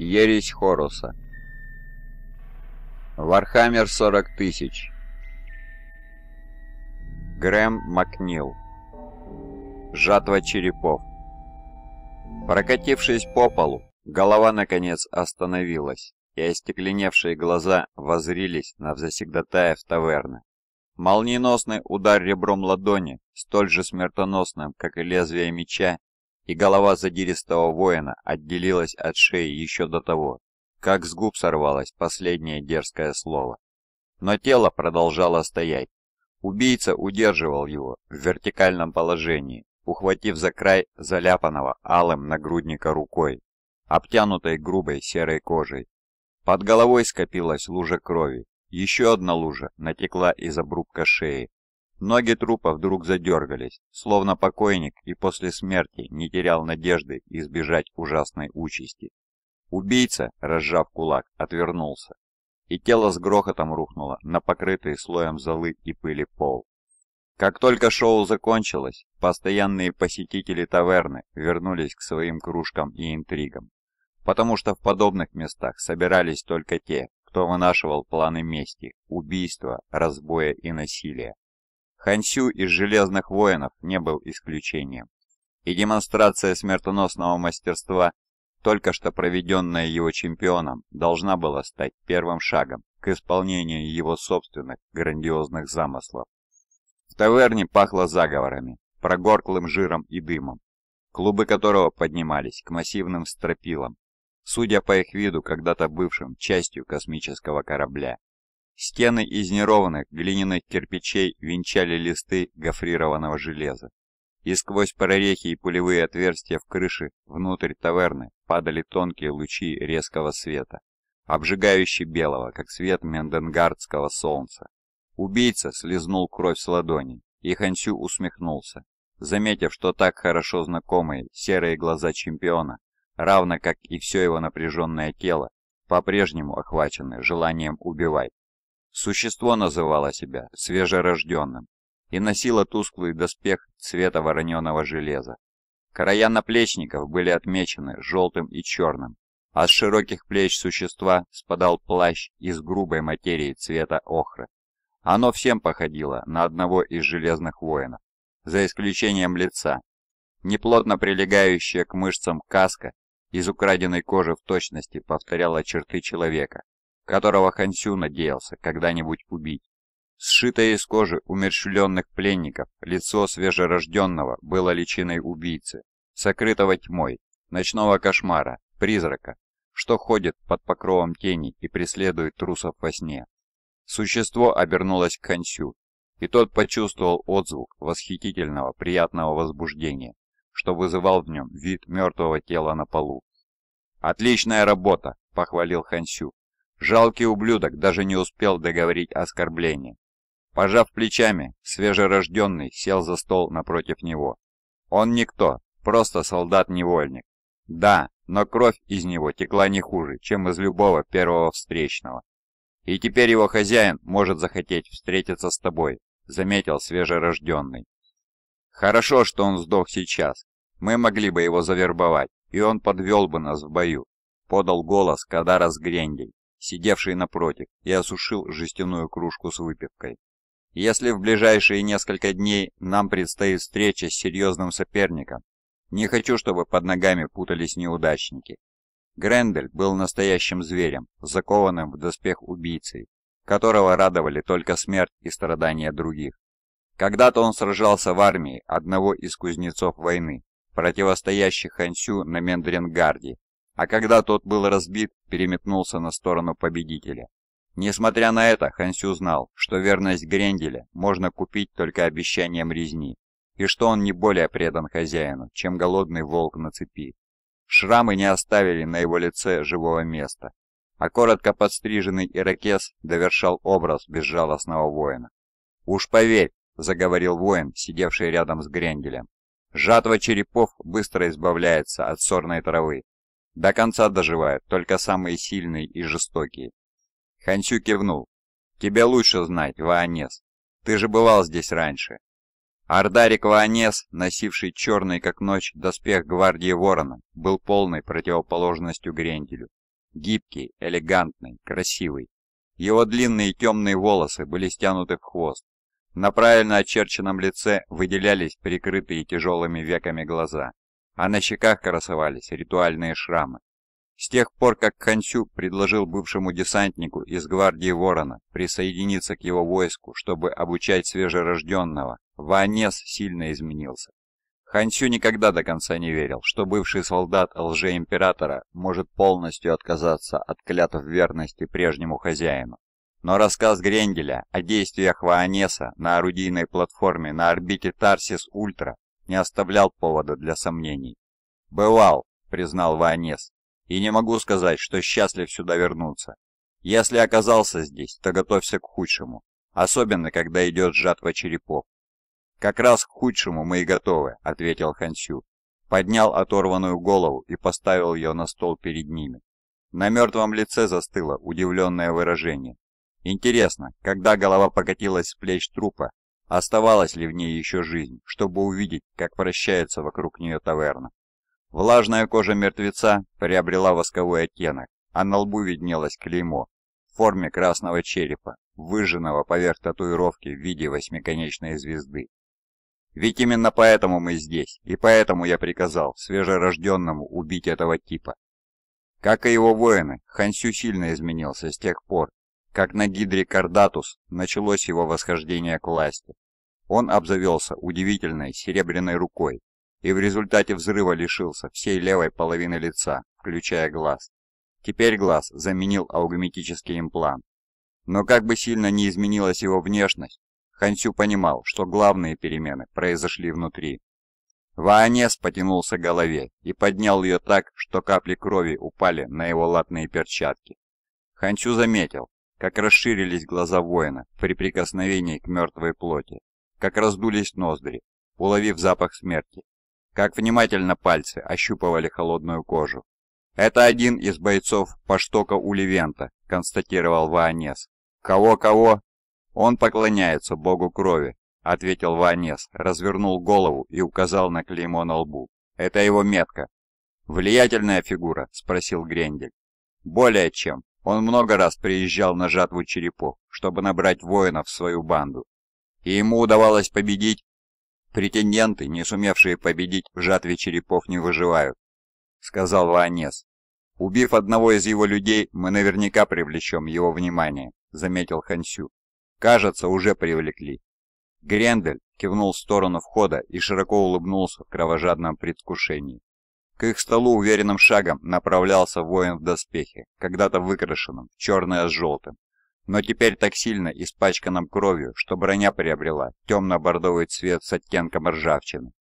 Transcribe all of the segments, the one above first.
Ересь Хоруса. Вархаммер 40 тысяч. Грэм Макнил. Жатва черепов. Прокатившись по полу, голова наконец остановилась, и остекленевшие глаза возрились на в таверны. Молниеносный удар ребром ладони, столь же смертоносным, как и лезвие меча, и голова задиристого воина отделилась от шеи еще до того, как с губ сорвалось последнее дерзкое слово. Но тело продолжало стоять. Убийца удерживал его в вертикальном положении, ухватив за край заляпанного алым нагрудника рукой, обтянутой грубой серой кожей. Под головой скопилась лужа крови. Еще одна лужа натекла из обрубка шеи, Ноги трупа вдруг задергались, словно покойник и после смерти не терял надежды избежать ужасной участи. Убийца, разжав кулак, отвернулся, и тело с грохотом рухнуло на покрытый слоем золы и пыли пол. Как только шоу закончилось, постоянные посетители таверны вернулись к своим кружкам и интригам, потому что в подобных местах собирались только те, кто вынашивал планы мести, убийства, разбоя и насилия. Хансю из «Железных воинов» не был исключением. И демонстрация смертоносного мастерства, только что проведенная его чемпионом, должна была стать первым шагом к исполнению его собственных грандиозных замыслов. В таверне пахло заговорами, прогорклым жиром и дымом, клубы которого поднимались к массивным стропилам, судя по их виду, когда-то бывшим частью космического корабля. Стены из неровных глиняных кирпичей венчали листы гофрированного железа. И сквозь прорехи и пулевые отверстия в крыше внутрь таверны падали тонкие лучи резкого света, обжигающие белого, как свет менденгардского солнца. Убийца слезнул кровь с ладони, и Хансю усмехнулся, заметив, что так хорошо знакомые серые глаза чемпиона, равно как и все его напряженное тело, по-прежнему охвачены желанием убивать. Существо называло себя свежерожденным и носило тусклый доспех цвета вороненого железа. Края наплечников были отмечены желтым и черным, а с широких плеч существа спадал плащ из грубой материи цвета охры. Оно всем походило на одного из железных воинов, за исключением лица. Неплотно прилегающая к мышцам каска из украденной кожи в точности повторяла черты человека, которого Хансю надеялся когда-нибудь убить. Сшитое из кожи умерщвленных пленников, лицо свежерожденного было личиной убийцы, сокрытого тьмой, ночного кошмара, призрака, что ходит под покровом тени и преследует трусов во сне. Существо обернулось к Хансю, и тот почувствовал отзвук восхитительного приятного возбуждения, что вызывал в нем вид мертвого тела на полу. «Отличная работа!» – похвалил Хансю, Жалкий ублюдок даже не успел договорить оскорбление. Пожав плечами, свежерожденный сел за стол напротив него. Он никто, просто солдат-невольник. Да, но кровь из него текла не хуже, чем из любого первого встречного. И теперь его хозяин может захотеть встретиться с тобой, заметил свежерожденный. Хорошо, что он сдох сейчас. Мы могли бы его завербовать, и он подвел бы нас в бою, подал голос Кадара с Грендель сидевший напротив, и осушил жестяную кружку с выпивкой. Если в ближайшие несколько дней нам предстоит встреча с серьезным соперником, не хочу, чтобы под ногами путались неудачники. Грендель был настоящим зверем, закованным в доспех убийцей, которого радовали только смерть и страдания других. Когда-то он сражался в армии одного из кузнецов войны, противостоящих Хансю на Мендерингарде а когда тот был разбит, переметнулся на сторону победителя. Несмотря на это, Хансю знал, что верность Гренделя можно купить только обещанием резни, и что он не более предан хозяину, чем голодный волк на цепи. Шрамы не оставили на его лице живого места, а коротко подстриженный ирокез довершал образ безжалостного воина. «Уж поверь», — заговорил воин, сидевший рядом с Гренделем, — «жатва черепов быстро избавляется от сорной травы, до конца доживают только самые сильные и жестокие. Хансю кивнул. Тебе лучше знать, Ваанес. Ты же бывал здесь раньше. Ардарик Ваанес, носивший черный как ночь доспех гвардии ворона, был полной противоположностью Гренделю. Гибкий, элегантный, красивый. Его длинные темные волосы были стянуты в хвост. На правильно очерченном лице выделялись прикрытые тяжелыми веками глаза а на щеках красовались ритуальные шрамы. С тех пор, как Ханчу предложил бывшему десантнику из гвардии Ворона присоединиться к его войску, чтобы обучать свежерожденного, Ванес сильно изменился. Ханчу никогда до конца не верил, что бывший солдат лжеимператора может полностью отказаться от клятв верности прежнему хозяину. Но рассказ Гренделя о действиях Ваанеса на орудийной платформе на орбите Тарсис-Ультра не оставлял повода для сомнений. «Бывал», — признал Ванес, — «и не могу сказать, что счастлив сюда вернуться. Если оказался здесь, то готовься к худшему, особенно когда идет жатва черепов». «Как раз к худшему мы и готовы», — ответил Хансю. Поднял оторванную голову и поставил ее на стол перед ними. На мертвом лице застыло удивленное выражение. Интересно, когда голова покатилась с плеч трупа, Оставалась ли в ней еще жизнь, чтобы увидеть, как вращается вокруг нее таверна? Влажная кожа мертвеца приобрела восковой оттенок, а на лбу виднелось клеймо в форме красного черепа, выжженного поверх татуировки в виде восьмиконечной звезды. Ведь именно поэтому мы здесь, и поэтому я приказал свежерожденному убить этого типа. Как и его воины, Хансю сильно изменился с тех пор, как на Гидре Кардатус началось его восхождение к власти. Он обзавелся удивительной серебряной рукой и в результате взрыва лишился всей левой половины лица, включая глаз. Теперь глаз заменил аугметический имплант. Но как бы сильно не изменилась его внешность, Хансю понимал, что главные перемены произошли внутри. Ваанес потянулся к голове и поднял ее так, что капли крови упали на его латные перчатки. Ханчу заметил, как расширились глаза воина при прикосновении к мертвой плоти, как раздулись ноздри, уловив запах смерти, как внимательно пальцы ощупывали холодную кожу. «Это один из бойцов поштока Уливента», — констатировал Ваанес. «Кого-кого?» «Он поклоняется богу крови», — ответил Ваанес, развернул голову и указал на клеймо на лбу. «Это его метка». «Влиятельная фигура?» — спросил Грендель. «Более чем», он много раз приезжал на жатву черепов, чтобы набрать воинов в свою банду. И ему удавалось победить. Претенденты, не сумевшие победить в жатве черепов, не выживают, сказал Ванес. Убив одного из его людей, мы наверняка привлечем его внимание, заметил Хансю. Кажется, уже привлекли. Грендель кивнул в сторону входа и широко улыбнулся в кровожадном предвкушении. К их столу уверенным шагом направлялся воин в доспехе, когда-то выкрашенном, черное с желтым, но теперь так сильно испачканном кровью, что броня приобрела темно-бордовый цвет с оттенком ржавчины.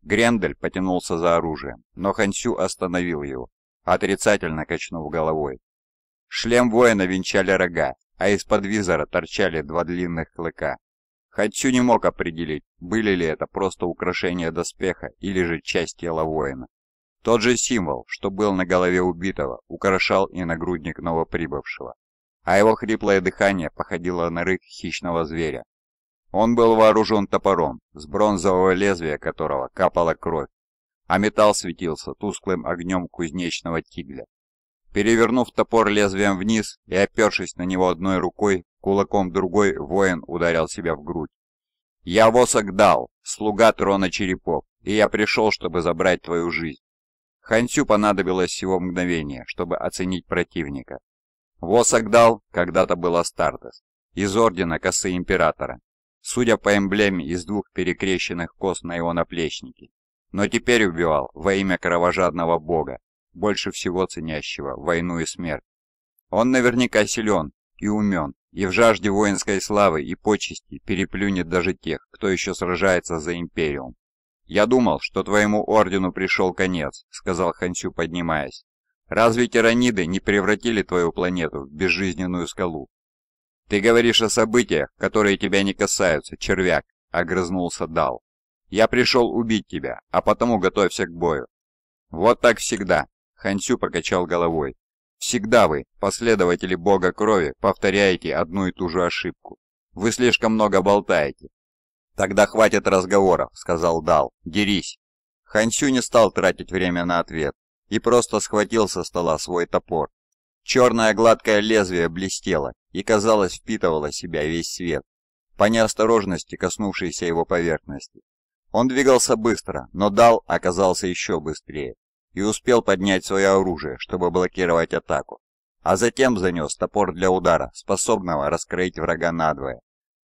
Грендель потянулся за оружием, но Хансю остановил его, отрицательно качнув головой. Шлем воина венчали рога, а из-под визора торчали два длинных клыка. Хансю не мог определить, были ли это просто украшения доспеха или же часть тела воина. Тот же символ, что был на голове убитого, украшал и нагрудник новоприбывшего, а его хриплое дыхание походило на рык хищного зверя. Он был вооружен топором, с бронзового лезвия которого капала кровь, а металл светился тусклым огнем кузнечного тигля. Перевернув топор лезвием вниз и опершись на него одной рукой, кулаком другой воин ударил себя в грудь. «Я Восок дал, слуга трона черепов, и я пришел, чтобы забрать твою жизнь. Хансю понадобилось всего мгновение, чтобы оценить противника. Восагдал когда-то был Астартес, из Ордена Косы Императора, судя по эмблеме из двух перекрещенных кос на его наплечнике, но теперь убивал во имя кровожадного бога, больше всего ценящего войну и смерть. Он наверняка силен и умен, и в жажде воинской славы и почести переплюнет даже тех, кто еще сражается за Империум. «Я думал, что твоему ордену пришел конец», — сказал Хансю, поднимаясь. «Разве тираниды не превратили твою планету в безжизненную скалу?» «Ты говоришь о событиях, которые тебя не касаются, червяк», — огрызнулся Дал. «Я пришел убить тебя, а потому готовься к бою». «Вот так всегда», — Хансю покачал головой. «Всегда вы, последователи бога крови, повторяете одну и ту же ошибку. Вы слишком много болтаете, «Тогда хватит разговоров», — сказал Дал. «Дерись». Хансю не стал тратить время на ответ и просто схватил со стола свой топор. Черное гладкое лезвие блестело и, казалось, впитывало в себя весь свет, по неосторожности коснувшейся его поверхности. Он двигался быстро, но Дал оказался еще быстрее и успел поднять свое оружие, чтобы блокировать атаку, а затем занес топор для удара, способного раскроить врага надвое.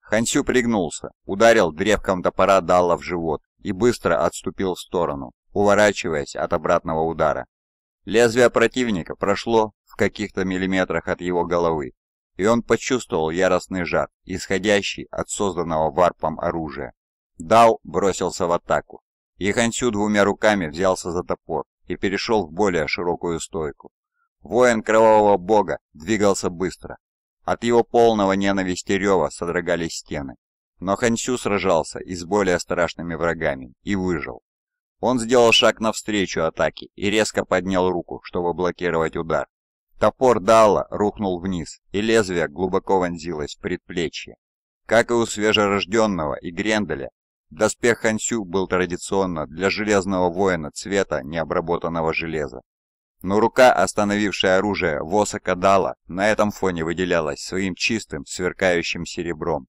Хансю пригнулся, ударил древком топора Далла в живот и быстро отступил в сторону, уворачиваясь от обратного удара. Лезвие противника прошло в каких-то миллиметрах от его головы, и он почувствовал яростный жар, исходящий от созданного варпом оружия. Дал бросился в атаку, и Хансю двумя руками взялся за топор и перешел в более широкую стойку. Воин кровавого бога двигался быстро, от его полного ненависти рева содрогались стены. Но Хансю сражался и с более страшными врагами, и выжил. Он сделал шаг навстречу атаке и резко поднял руку, чтобы блокировать удар. Топор Дала рухнул вниз, и лезвие глубоко вонзилось в предплечье. Как и у свежерожденного и Гренделя, доспех Хансю был традиционно для железного воина цвета необработанного железа. Но рука, остановившая оружие Воса дала, на этом фоне выделялась своим чистым, сверкающим серебром.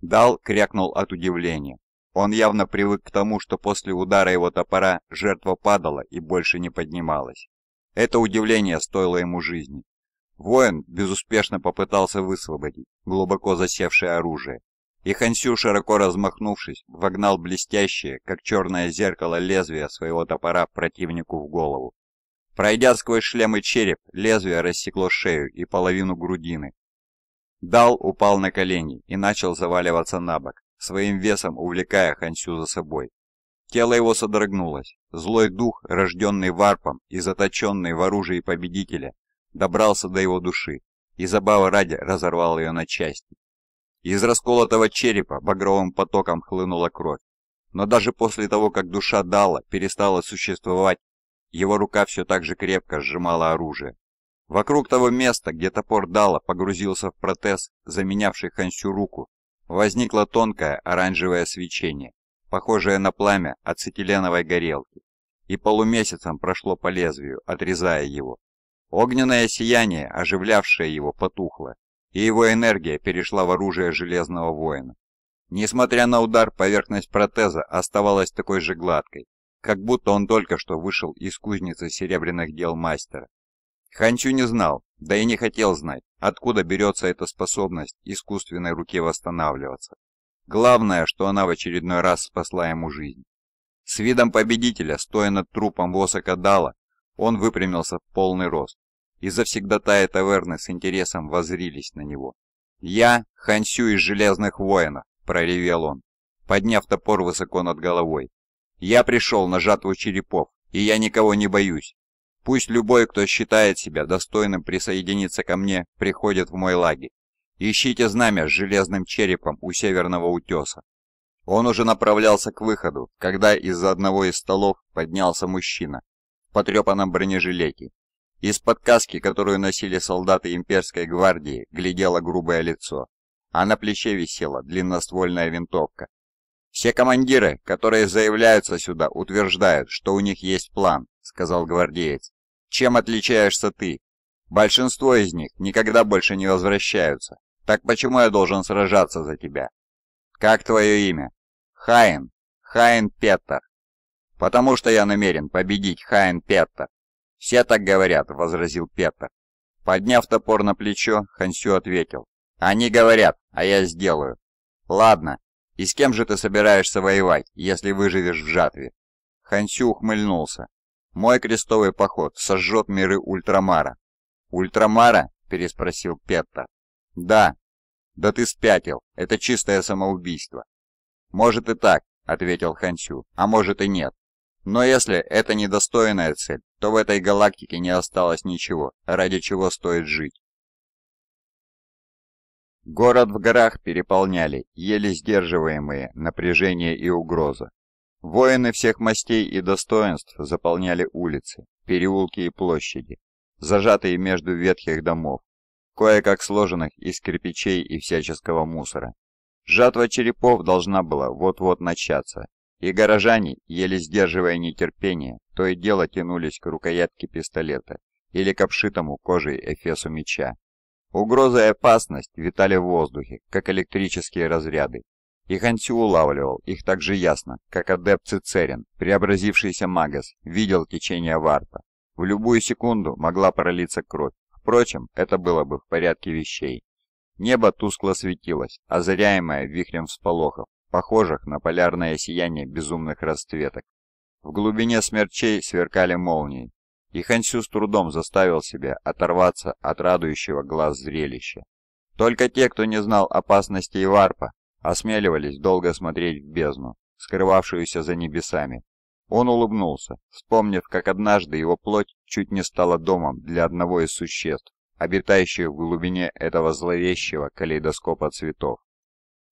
Дал крякнул от удивления. Он явно привык к тому, что после удара его топора жертва падала и больше не поднималась. Это удивление стоило ему жизни. Воин безуспешно попытался высвободить глубоко засевшее оружие. И Хансю, широко размахнувшись, вогнал блестящее, как черное зеркало, лезвие своего топора противнику в голову. Пройдя сквозь шлем и череп, лезвие рассекло шею и половину грудины. Дал упал на колени и начал заваливаться на бок, своим весом увлекая Хансю за собой. Тело его содрогнулось. Злой дух, рожденный варпом и заточенный в оружии победителя, добрался до его души и забавы ради разорвал ее на части. Из расколотого черепа багровым потоком хлынула кровь. Но даже после того, как душа Дала перестала существовать его рука все так же крепко сжимала оружие. Вокруг того места, где топор Дала погрузился в протез, заменявший Хансю руку, возникло тонкое оранжевое свечение, похожее на пламя ацетиленовой горелки, и полумесяцем прошло по лезвию, отрезая его. Огненное сияние, оживлявшее его, потухло, и его энергия перешла в оружие Железного Воина. Несмотря на удар, поверхность протеза оставалась такой же гладкой, как будто он только что вышел из кузницы серебряных дел мастера. Ханчу не знал, да и не хотел знать, откуда берется эта способность искусственной руке восстанавливаться. Главное, что она в очередной раз спасла ему жизнь. С видом победителя, стоя над трупом Восака Дала, он выпрямился в полный рост, и завсегдатая таверны с интересом возрились на него. «Я — Хансю из Железных Воинов!» — проревел он, подняв топор высоко над головой. Я пришел на жатву черепов, и я никого не боюсь. Пусть любой, кто считает себя достойным присоединиться ко мне, приходит в мой лагерь. Ищите знамя с железным черепом у северного утеса. Он уже направлялся к выходу, когда из-за одного из столов поднялся мужчина в потрепанном бронежилете. Из-под каски, которую носили солдаты имперской гвардии, глядело грубое лицо, а на плече висела длинноствольная винтовка, «Все командиры, которые заявляются сюда, утверждают, что у них есть план», — сказал гвардеец. «Чем отличаешься ты? Большинство из них никогда больше не возвращаются. Так почему я должен сражаться за тебя?» «Как твое имя?» «Хайн. Хайн Петтер». «Потому что я намерен победить Хайн Петтер». «Все так говорят», — возразил Петтер. Подняв топор на плечо, Хансю ответил. «Они говорят, а я сделаю». «Ладно, «И с кем же ты собираешься воевать, если выживешь в жатве?» Хансю ухмыльнулся. «Мой крестовый поход сожжет миры Ультрамара». «Ультрамара?» – переспросил Петта. «Да». «Да ты спятил, это чистое самоубийство». «Может и так», – ответил Хансю, – «а может и нет. Но если это недостойная цель, то в этой галактике не осталось ничего, ради чего стоит жить. Город в горах переполняли еле сдерживаемые напряжение и угроза. Воины всех мастей и достоинств заполняли улицы, переулки и площади, зажатые между ветхих домов, кое-как сложенных из кирпичей и всяческого мусора. Жатва черепов должна была вот-вот начаться, и горожане, еле сдерживая нетерпение, то и дело тянулись к рукоятке пистолета или к обшитому кожей эфесу меча. Угроза и опасность витали в воздухе, как электрические разряды. И Хансю улавливал их так же ясно, как адепт Цицерин, преобразившийся Магас, видел течение варпа. В любую секунду могла пролиться кровь. Впрочем, это было бы в порядке вещей. Небо тускло светилось, озаряемое вихрем всполохов, похожих на полярное сияние безумных расцветок. В глубине смерчей сверкали молнии, и Хансю с трудом заставил себя оторваться от радующего глаз зрелища. Только те, кто не знал опасностей варпа, осмеливались долго смотреть в бездну, скрывавшуюся за небесами. Он улыбнулся, вспомнив, как однажды его плоть чуть не стала домом для одного из существ, обитающих в глубине этого зловещего калейдоскопа цветов.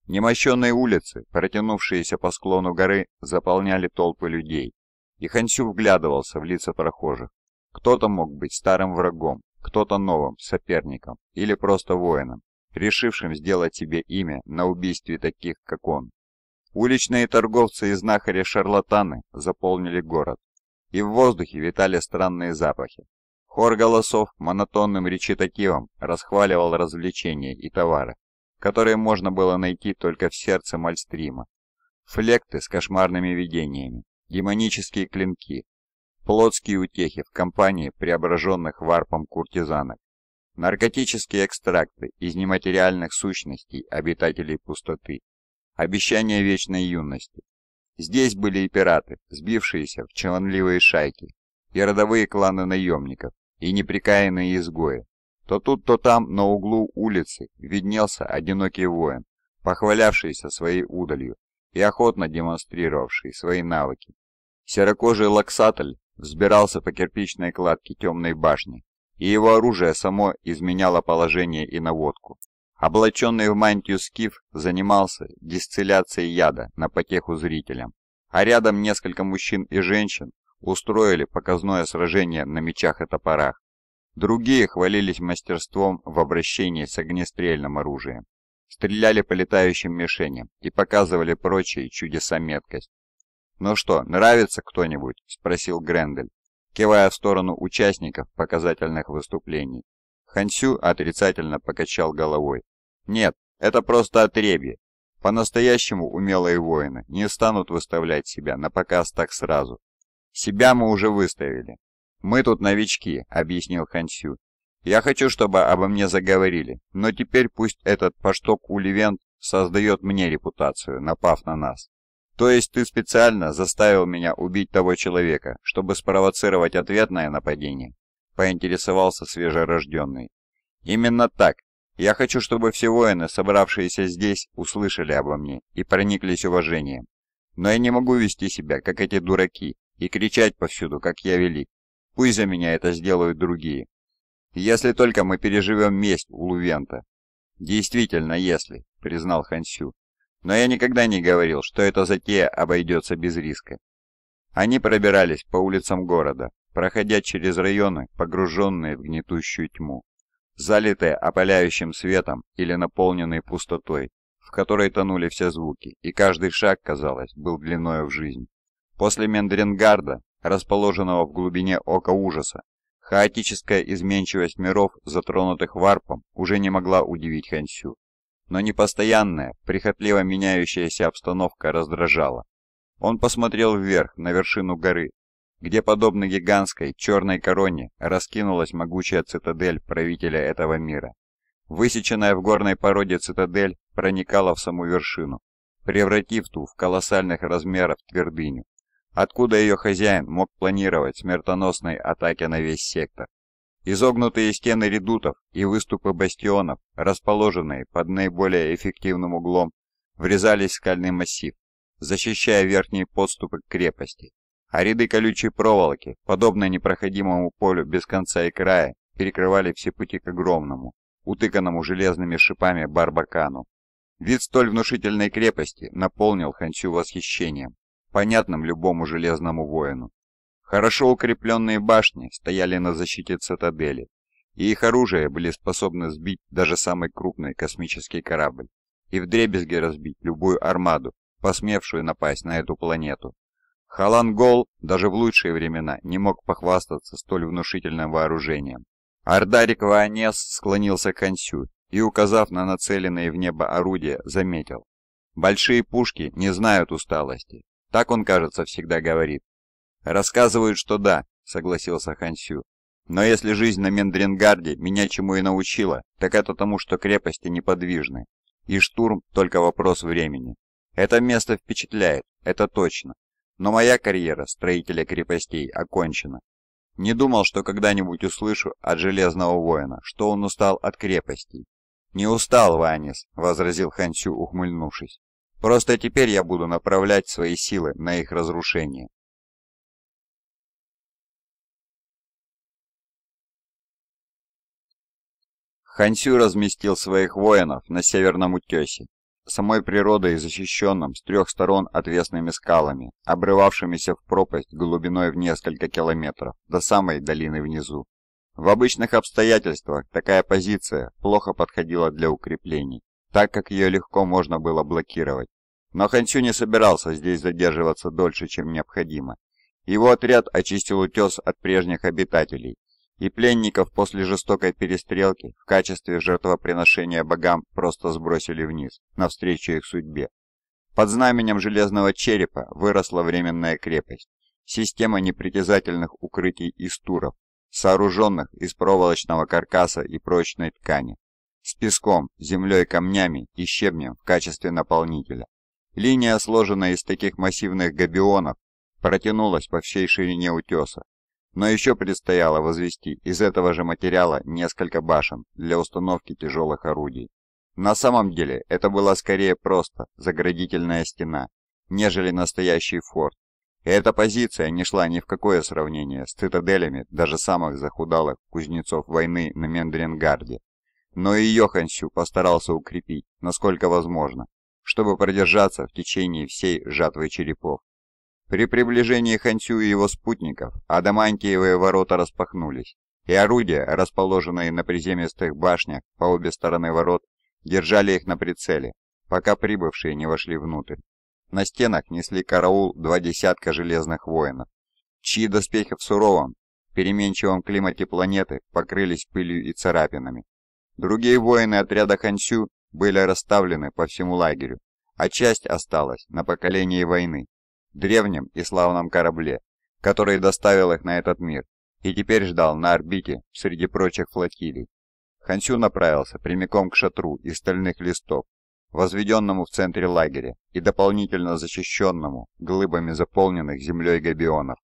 Немощенные улицы, протянувшиеся по склону горы, заполняли толпы людей, и Хансю вглядывался в лица прохожих, кто-то мог быть старым врагом, кто-то новым, соперником или просто воином, решившим сделать себе имя на убийстве таких, как он. Уличные торговцы и знахари-шарлатаны заполнили город, и в воздухе витали странные запахи. Хор голосов монотонным речитативом расхваливал развлечения и товары, которые можно было найти только в сердце Мальстрима. Флекты с кошмарными видениями, демонические клинки, плотские утехи в компании преображенных варпом куртизанок, наркотические экстракты из нематериальных сущностей обитателей пустоты, обещание вечной юности. Здесь были и пираты, сбившиеся в чванливые шайки, и родовые кланы наемников, и неприкаянные изгои. То тут, то там, на углу улицы, виднелся одинокий воин, похвалявшийся своей удалью и охотно демонстрировавший свои навыки. Серокожий лаксатель взбирался по кирпичной кладке темной башни, и его оружие само изменяло положение и наводку. Облаченный в мантию скиф занимался дистилляцией яда на потеху зрителям, а рядом несколько мужчин и женщин устроили показное сражение на мечах и топорах. Другие хвалились мастерством в обращении с огнестрельным оружием, стреляли по летающим мишеням и показывали прочие чудеса меткость. «Ну что, нравится кто-нибудь?» – спросил Грендель, кивая в сторону участников показательных выступлений. Хансю отрицательно покачал головой. «Нет, это просто отребье. По-настоящему умелые воины не станут выставлять себя на показ так сразу. Себя мы уже выставили. Мы тут новички», — объяснил Хансю. «Я хочу, чтобы обо мне заговорили, но теперь пусть этот пошток Уливент создает мне репутацию, напав на нас. То есть ты специально заставил меня убить того человека, чтобы спровоцировать ответное нападение?» Поинтересовался свежерожденный. «Именно так. Я хочу, чтобы все воины, собравшиеся здесь, услышали обо мне и прониклись уважением. Но я не могу вести себя, как эти дураки, и кричать повсюду, как я велик. Пусть за меня это сделают другие. Если только мы переживем месть у Лувента. Действительно, если, признал Хансю. Но я никогда не говорил, что эта затея обойдется без риска. Они пробирались по улицам города, проходя через районы, погруженные в гнетущую тьму, залитые опаляющим светом или наполненные пустотой, в которой тонули все звуки, и каждый шаг, казалось, был длиною в жизнь. После Мендрингарда, расположенного в глубине Ока Ужаса, хаотическая изменчивость миров, затронутых варпом, уже не могла удивить Хансю но непостоянная, прихотливо меняющаяся обстановка раздражала. Он посмотрел вверх, на вершину горы, где, подобно гигантской черной короне, раскинулась могучая цитадель правителя этого мира. Высеченная в горной породе цитадель проникала в саму вершину, превратив ту в колоссальных размеров твердыню, откуда ее хозяин мог планировать смертоносные атаки на весь сектор. Изогнутые стены редутов и выступы бастионов, расположенные под наиболее эффективным углом, врезались в скальный массив, защищая верхние подступы к крепости. А ряды колючей проволоки, подобно непроходимому полю без конца и края, перекрывали все пути к огромному, утыканному железными шипами барбакану. Вид столь внушительной крепости наполнил Ханчу восхищением, понятным любому железному воину. Хорошо укрепленные башни стояли на защите цитадели, и их оружие были способны сбить даже самый крупный космический корабль и вдребезги разбить любую армаду, посмевшую напасть на эту планету. Халан Гол даже в лучшие времена не мог похвастаться столь внушительным вооружением. Ардарик Ваанес склонился к концу и, указав на нацеленные в небо орудия, заметил. «Большие пушки не знают усталости. Так он, кажется, всегда говорит. «Рассказывают, что да», — согласился Хансю. «Но если жизнь на Мендрингарде меня чему и научила, так это тому, что крепости неподвижны. И штурм — только вопрос времени. Это место впечатляет, это точно. Но моя карьера строителя крепостей окончена. Не думал, что когда-нибудь услышу от Железного Воина, что он устал от крепостей. «Не устал, Ванис», — возразил Хансю, ухмыльнувшись. «Просто теперь я буду направлять свои силы на их разрушение». Хансю разместил своих воинов на северном утесе, самой природой защищенном с трех сторон отвесными скалами, обрывавшимися в пропасть глубиной в несколько километров, до самой долины внизу. В обычных обстоятельствах такая позиция плохо подходила для укреплений, так как ее легко можно было блокировать. Но Хансю не собирался здесь задерживаться дольше, чем необходимо. Его отряд очистил утес от прежних обитателей и пленников после жестокой перестрелки в качестве жертвоприношения богам просто сбросили вниз, навстречу их судьбе. Под знаменем Железного Черепа выросла Временная крепость, система непритязательных укрытий из туров, сооруженных из проволочного каркаса и прочной ткани, с песком, землей, камнями и щебнем в качестве наполнителя. Линия, сложенная из таких массивных габионов, протянулась по всей ширине утеса, но еще предстояло возвести из этого же материала несколько башен для установки тяжелых орудий. На самом деле это была скорее просто заградительная стена, нежели настоящий форт. И эта позиция не шла ни в какое сравнение с цитаделями даже самых захудалых кузнецов войны на Мендрингарде. Но и Йохансю постарался укрепить, насколько возможно, чтобы продержаться в течение всей жатвы черепов. При приближении Хансю и его спутников адамантиевые ворота распахнулись, и орудия, расположенные на приземистых башнях по обе стороны ворот, держали их на прицеле, пока прибывшие не вошли внутрь. На стенах несли караул два десятка железных воинов, чьи доспехи в суровом, переменчивом климате планеты покрылись пылью и царапинами. Другие воины отряда Хансю были расставлены по всему лагерю, а часть осталась на поколении войны, древнем и славном корабле, который доставил их на этот мир, и теперь ждал на орбите среди прочих флотилий. Хансю направился прямиком к шатру из стальных листов, возведенному в центре лагеря и дополнительно защищенному глыбами заполненных землей габионов.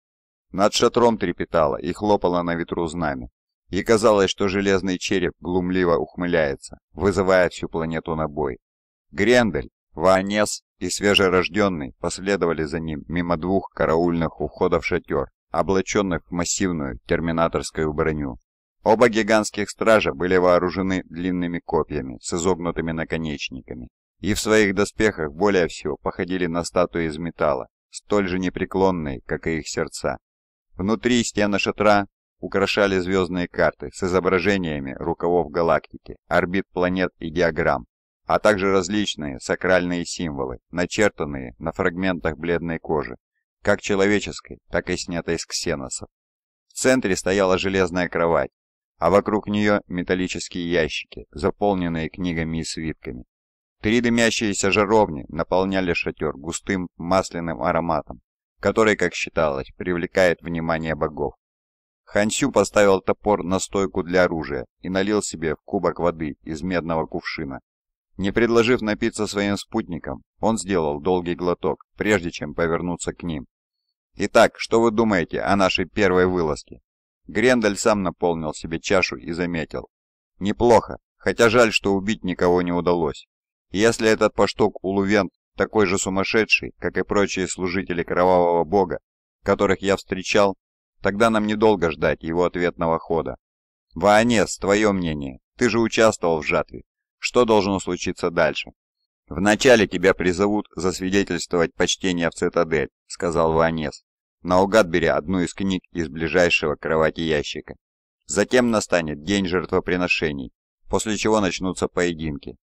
Над шатром трепетало и хлопало на ветру знамя, и казалось, что железный череп глумливо ухмыляется, вызывая всю планету на бой. Грендель, Ванес и свежерожденный последовали за ним мимо двух караульных уходов шатер, облаченных в массивную терминаторскую броню. Оба гигантских стража были вооружены длинными копьями с изогнутыми наконечниками, и в своих доспехах более всего походили на статуи из металла, столь же непреклонные, как и их сердца. Внутри стены шатра украшали звездные карты с изображениями руковов галактики, орбит планет и диаграмм, а также различные сакральные символы, начертанные на фрагментах бледной кожи, как человеческой, так и снятой из ксеносов. В центре стояла железная кровать, а вокруг нее металлические ящики, заполненные книгами и свитками. Три дымящиеся жаровни наполняли шатер густым масляным ароматом, который, как считалось, привлекает внимание богов. Хансю поставил топор на стойку для оружия и налил себе в кубок воды из медного кувшина, не предложив напиться своим спутникам, он сделал долгий глоток, прежде чем повернуться к ним. «Итак, что вы думаете о нашей первой вылазке?» Грендель сам наполнил себе чашу и заметил. «Неплохо, хотя жаль, что убить никого не удалось. если этот пошток Улувент такой же сумасшедший, как и прочие служители кровавого бога, которых я встречал, тогда нам недолго ждать его ответного хода. Ваанес, твое мнение, ты же участвовал в жатве. Что должно случиться дальше? «Вначале тебя призовут засвидетельствовать почтение в цитадель», — сказал Ванес, наугад беря одну из книг из ближайшего кровати ящика. «Затем настанет день жертвоприношений, после чего начнутся поединки».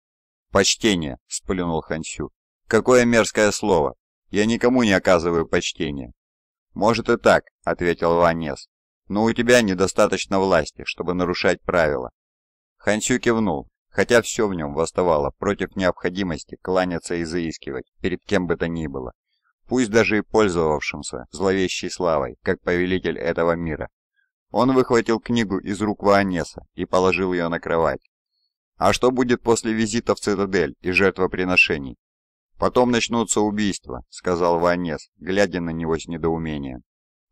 «Почтение», — сплюнул Хансю. «Какое мерзкое слово! Я никому не оказываю почтения». «Может и так», — ответил Ванес. «Но у тебя недостаточно власти, чтобы нарушать правила». Хансю кивнул, хотя все в нем восставало против необходимости кланяться и заискивать перед кем бы то ни было, пусть даже и пользовавшимся зловещей славой, как повелитель этого мира. Он выхватил книгу из рук Ваанеса и положил ее на кровать. А что будет после визита в цитадель и жертвоприношений? «Потом начнутся убийства», — сказал Ванес, глядя на него с недоумением.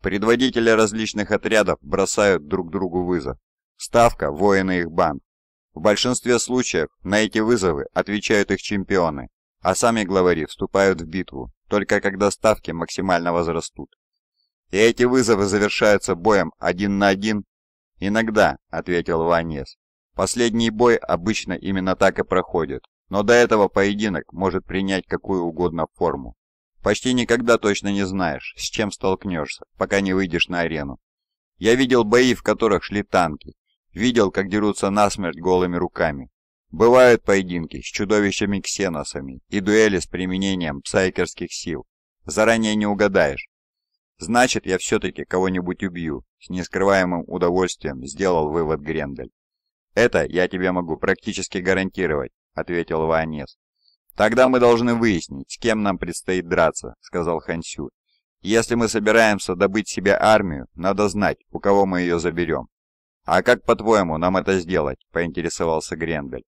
«Предводители различных отрядов бросают друг другу вызов. Ставка — воины их банд, в большинстве случаев на эти вызовы отвечают их чемпионы, а сами главари вступают в битву, только когда ставки максимально возрастут. И эти вызовы завершаются боем один на один? Иногда, ответил Ванес. Последний бой обычно именно так и проходит, но до этого поединок может принять какую угодно форму. Почти никогда точно не знаешь, с чем столкнешься, пока не выйдешь на арену. Я видел бои, в которых шли танки, Видел, как дерутся насмерть голыми руками. Бывают поединки с чудовищами-ксеносами и дуэли с применением псайкерских сил. Заранее не угадаешь. Значит, я все-таки кого-нибудь убью. С нескрываемым удовольствием сделал вывод Грендель. «Это я тебе могу практически гарантировать», — ответил Ваанес. «Тогда мы должны выяснить, с кем нам предстоит драться», — сказал Хансю. «Если мы собираемся добыть себе армию, надо знать, у кого мы ее заберем». «А как, по-твоему, нам это сделать?» – поинтересовался Грендель.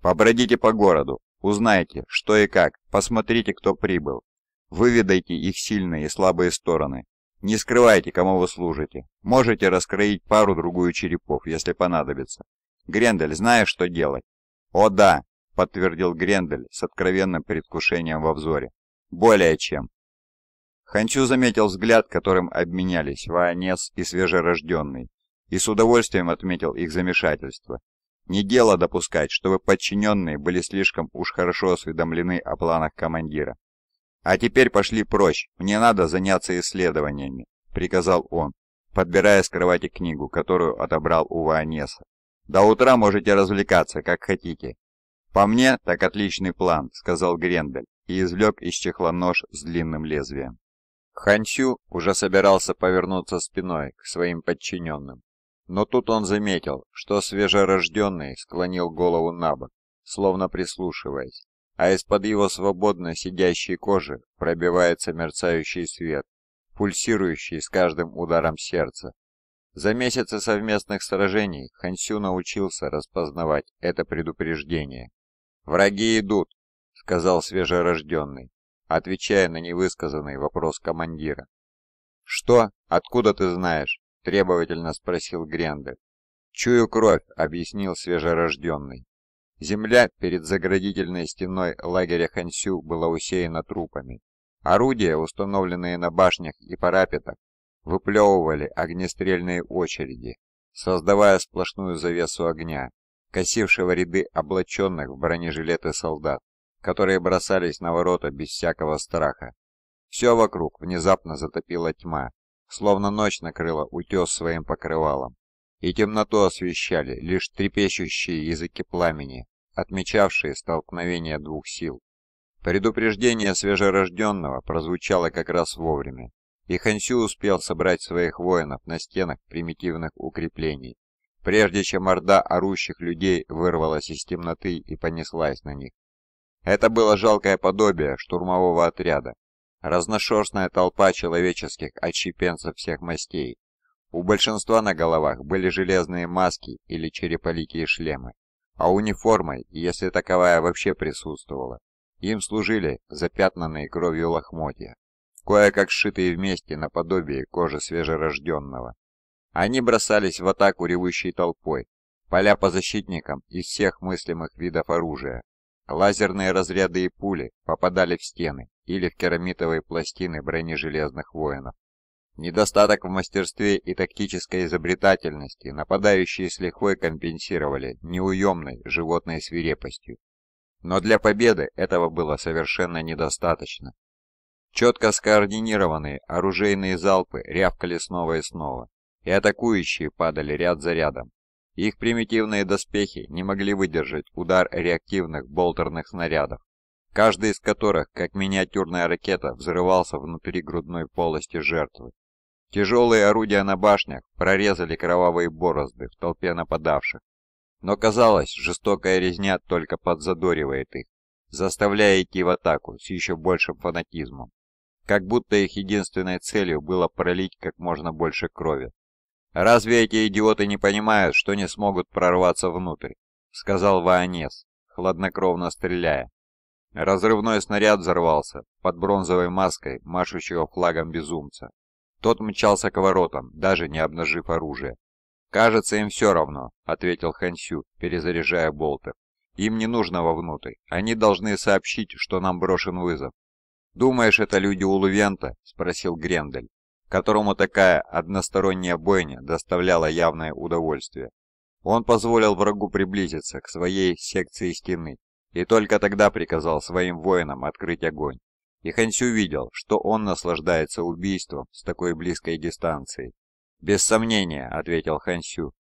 «Побродите по городу, узнайте, что и как, посмотрите, кто прибыл. Выведайте их сильные и слабые стороны. Не скрывайте, кому вы служите. Можете раскроить пару-другую черепов, если понадобится. Грендель, знаешь, что делать?» «О да!» – подтвердил Грендель с откровенным предвкушением во взоре. «Более чем!» Ханчу заметил взгляд, которым обменялись Ваанец и Свежерожденный и с удовольствием отметил их замешательство. Не дело допускать, чтобы подчиненные были слишком уж хорошо осведомлены о планах командира. «А теперь пошли прочь, мне надо заняться исследованиями», — приказал он, подбирая с кровати книгу, которую отобрал у Ваонеса. «До утра можете развлекаться, как хотите». «По мне, так отличный план», — сказал Грендель и извлек из чехла нож с длинным лезвием. Ханчу уже собирался повернуться спиной к своим подчиненным, но тут он заметил, что свежерожденный склонил голову на бок, словно прислушиваясь, а из-под его свободно сидящей кожи пробивается мерцающий свет, пульсирующий с каждым ударом сердца. За месяцы совместных сражений Хансю научился распознавать это предупреждение. «Враги идут», — сказал свежерожденный, отвечая на невысказанный вопрос командира. «Что? Откуда ты знаешь?» — требовательно спросил Грендель. «Чую кровь», — объяснил свежерожденный. Земля перед заградительной стеной лагеря Хансю была усеяна трупами. Орудия, установленные на башнях и парапетах, выплевывали огнестрельные очереди, создавая сплошную завесу огня, косившего ряды облаченных в бронежилеты солдат, которые бросались на ворота без всякого страха. Все вокруг внезапно затопила тьма, словно ночь накрыла утес своим покрывалом, и темноту освещали лишь трепещущие языки пламени, отмечавшие столкновение двух сил. Предупреждение свежерожденного прозвучало как раз вовремя, и Хансю успел собрать своих воинов на стенах примитивных укреплений, прежде чем орда орущих людей вырвалась из темноты и понеслась на них. Это было жалкое подобие штурмового отряда, Разношерстная толпа человеческих отщепенцев всех мастей. У большинства на головах были железные маски или череполикие шлемы, а униформой, если таковая вообще присутствовала, им служили запятнанные кровью лохмотья, кое-как сшитые вместе наподобие кожи свежерожденного. Они бросались в атаку ревущей толпой, поля по защитникам из всех мыслимых видов оружия, Лазерные разряды и пули попадали в стены или в керамитовые пластины бронежелезных воинов. Недостаток в мастерстве и тактической изобретательности нападающие с лихвой компенсировали неуемной животной свирепостью. Но для победы этого было совершенно недостаточно. Четко скоординированные оружейные залпы рявкали снова и снова, и атакующие падали ряд за рядом, их примитивные доспехи не могли выдержать удар реактивных болтерных снарядов, каждый из которых, как миниатюрная ракета, взрывался внутри грудной полости жертвы. Тяжелые орудия на башнях прорезали кровавые борозды в толпе нападавших, но казалось, жестокая резня только подзадоривает их, заставляя идти в атаку с еще большим фанатизмом, как будто их единственной целью было пролить как можно больше крови. «Разве эти идиоты не понимают, что не смогут прорваться внутрь?» — сказал Ваанес, хладнокровно стреляя. Разрывной снаряд взорвался под бронзовой маской машущего флагом безумца. Тот мчался к воротам, даже не обнажив оружие. «Кажется, им все равно», — ответил Хансю, перезаряжая болтер. «Им не нужно вовнутрь. Они должны сообщить, что нам брошен вызов». «Думаешь, это люди Улувента?» — спросил Грендель которому такая односторонняя бойня доставляла явное удовольствие. Он позволил врагу приблизиться к своей секции стены и только тогда приказал своим воинам открыть огонь. И Хансю видел, что он наслаждается убийством с такой близкой дистанции. «Без сомнения», — ответил Хансю.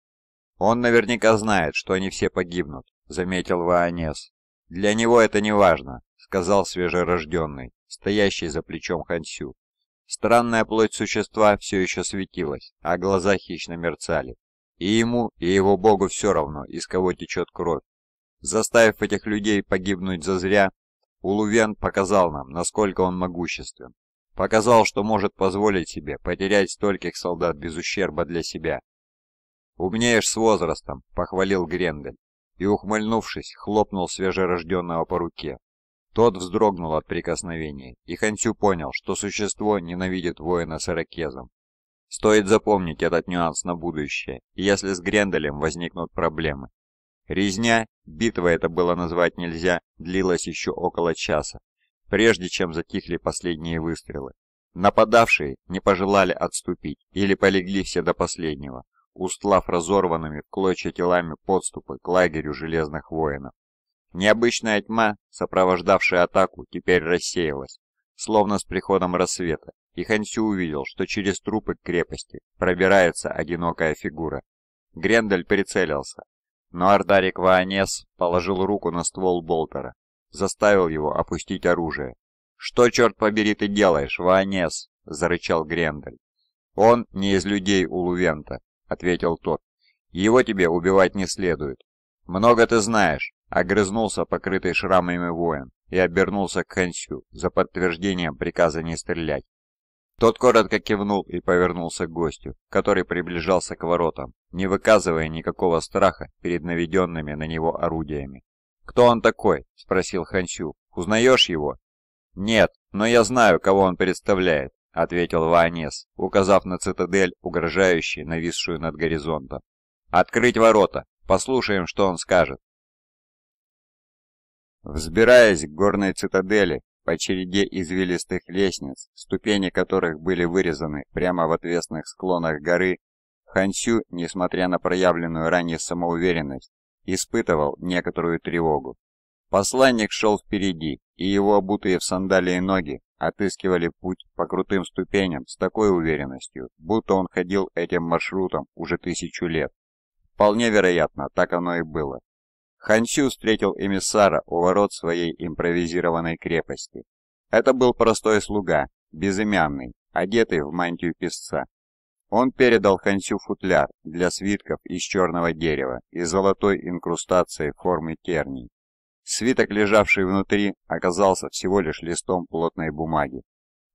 «Он наверняка знает, что они все погибнут», — заметил Ваанес. «Для него это не важно», — сказал свежерожденный, стоящий за плечом Хансю. Странная плоть существа все еще светилась, а глаза хищно мерцали. И ему, и его богу все равно, из кого течет кровь. Заставив этих людей погибнуть зазря, Улувен показал нам, насколько он могуществен. Показал, что может позволить себе потерять стольких солдат без ущерба для себя. «Умнеешь с возрастом», — похвалил Грендель, и, ухмыльнувшись, хлопнул свежерожденного по руке. Тот вздрогнул от прикосновения, и Хансю понял, что существо ненавидит воина с ирокезом. Стоит запомнить этот нюанс на будущее, если с Гренделем возникнут проблемы. Резня, битва это было назвать нельзя, длилась еще около часа, прежде чем затихли последние выстрелы. Нападавшие не пожелали отступить или полегли все до последнего, устлав разорванными в клочья телами подступы к лагерю железных воинов. Необычная тьма, сопровождавшая атаку, теперь рассеялась, словно с приходом рассвета, и Хансю увидел, что через трупы крепости пробирается одинокая фигура. Грендель прицелился, но Ардарик Ваанес положил руку на ствол Болтера, заставил его опустить оружие. «Что, черт побери, ты делаешь, Ваанес?» – зарычал Грендель. «Он не из людей Улувента», – ответил тот. «Его тебе убивать не следует. Много ты знаешь, Огрызнулся покрытый шрамами воин и обернулся к Хэнсю за подтверждением приказа не стрелять. Тот коротко кивнул и повернулся к гостю, который приближался к воротам, не выказывая никакого страха перед наведенными на него орудиями. «Кто он такой?» – спросил Ханчу. «Узнаешь его?» «Нет, но я знаю, кого он представляет», – ответил Ваанес, указав на цитадель, угрожающую, нависшую над горизонтом. «Открыть ворота! Послушаем, что он скажет!» Взбираясь к горной цитадели по череде извилистых лестниц, ступени которых были вырезаны прямо в отвесных склонах горы, Хансю, несмотря на проявленную ранее самоуверенность, испытывал некоторую тревогу. Посланник шел впереди, и его обутые в сандалии ноги отыскивали путь по крутым ступеням с такой уверенностью, будто он ходил этим маршрутом уже тысячу лет. Вполне вероятно, так оно и было. Ханчу встретил эмиссара у ворот своей импровизированной крепости. Это был простой слуга, безымянный, одетый в мантию песца. Он передал Ханчу футляр для свитков из черного дерева и золотой инкрустации формы терний. Свиток, лежавший внутри, оказался всего лишь листом плотной бумаги,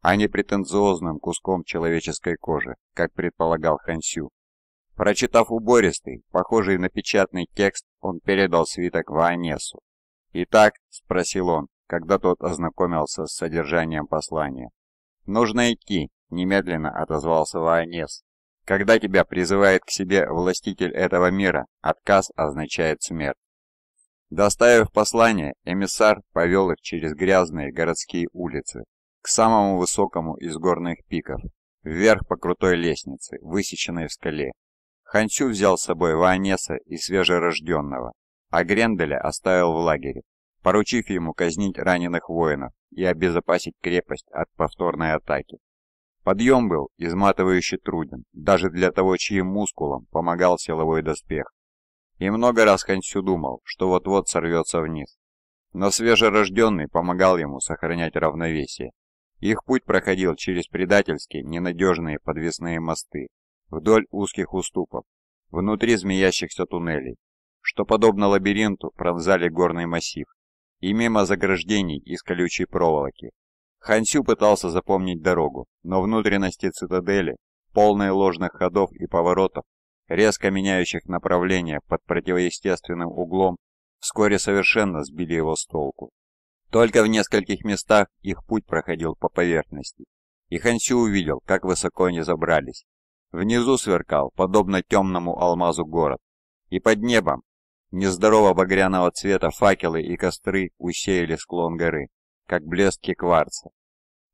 а не претенциозным куском человеческой кожи, как предполагал Ханчу. Прочитав убористый, похожий на печатный текст, он передал свиток Ванессу. «Итак», — спросил он, когда тот ознакомился с содержанием послания. «Нужно идти», — немедленно отозвался Ваанес. «Когда тебя призывает к себе властитель этого мира, отказ означает смерть». Доставив послание, эмиссар повел их через грязные городские улицы к самому высокому из горных пиков, вверх по крутой лестнице, высеченной в скале, Ханчу взял с собой Ваанеса и свежерожденного, а Гренделя оставил в лагере, поручив ему казнить раненых воинов и обезопасить крепость от повторной атаки. Подъем был изматывающе труден, даже для того, чьим мускулам помогал силовой доспех. И много раз Ханчу думал, что вот-вот сорвется вниз. Но свежерожденный помогал ему сохранять равновесие. Их путь проходил через предательские, ненадежные подвесные мосты, вдоль узких уступов, внутри змеящихся туннелей, что подобно лабиринту пронзали горный массив, и мимо заграждений из колючей проволоки. Хансю пытался запомнить дорогу, но внутренности цитадели, полные ложных ходов и поворотов, резко меняющих направление под противоестественным углом, вскоре совершенно сбили его с толку. Только в нескольких местах их путь проходил по поверхности, и Хансю увидел, как высоко они забрались, Внизу сверкал, подобно темному алмазу, город. И под небом нездорово багряного цвета факелы и костры усеяли склон горы, как блестки кварца.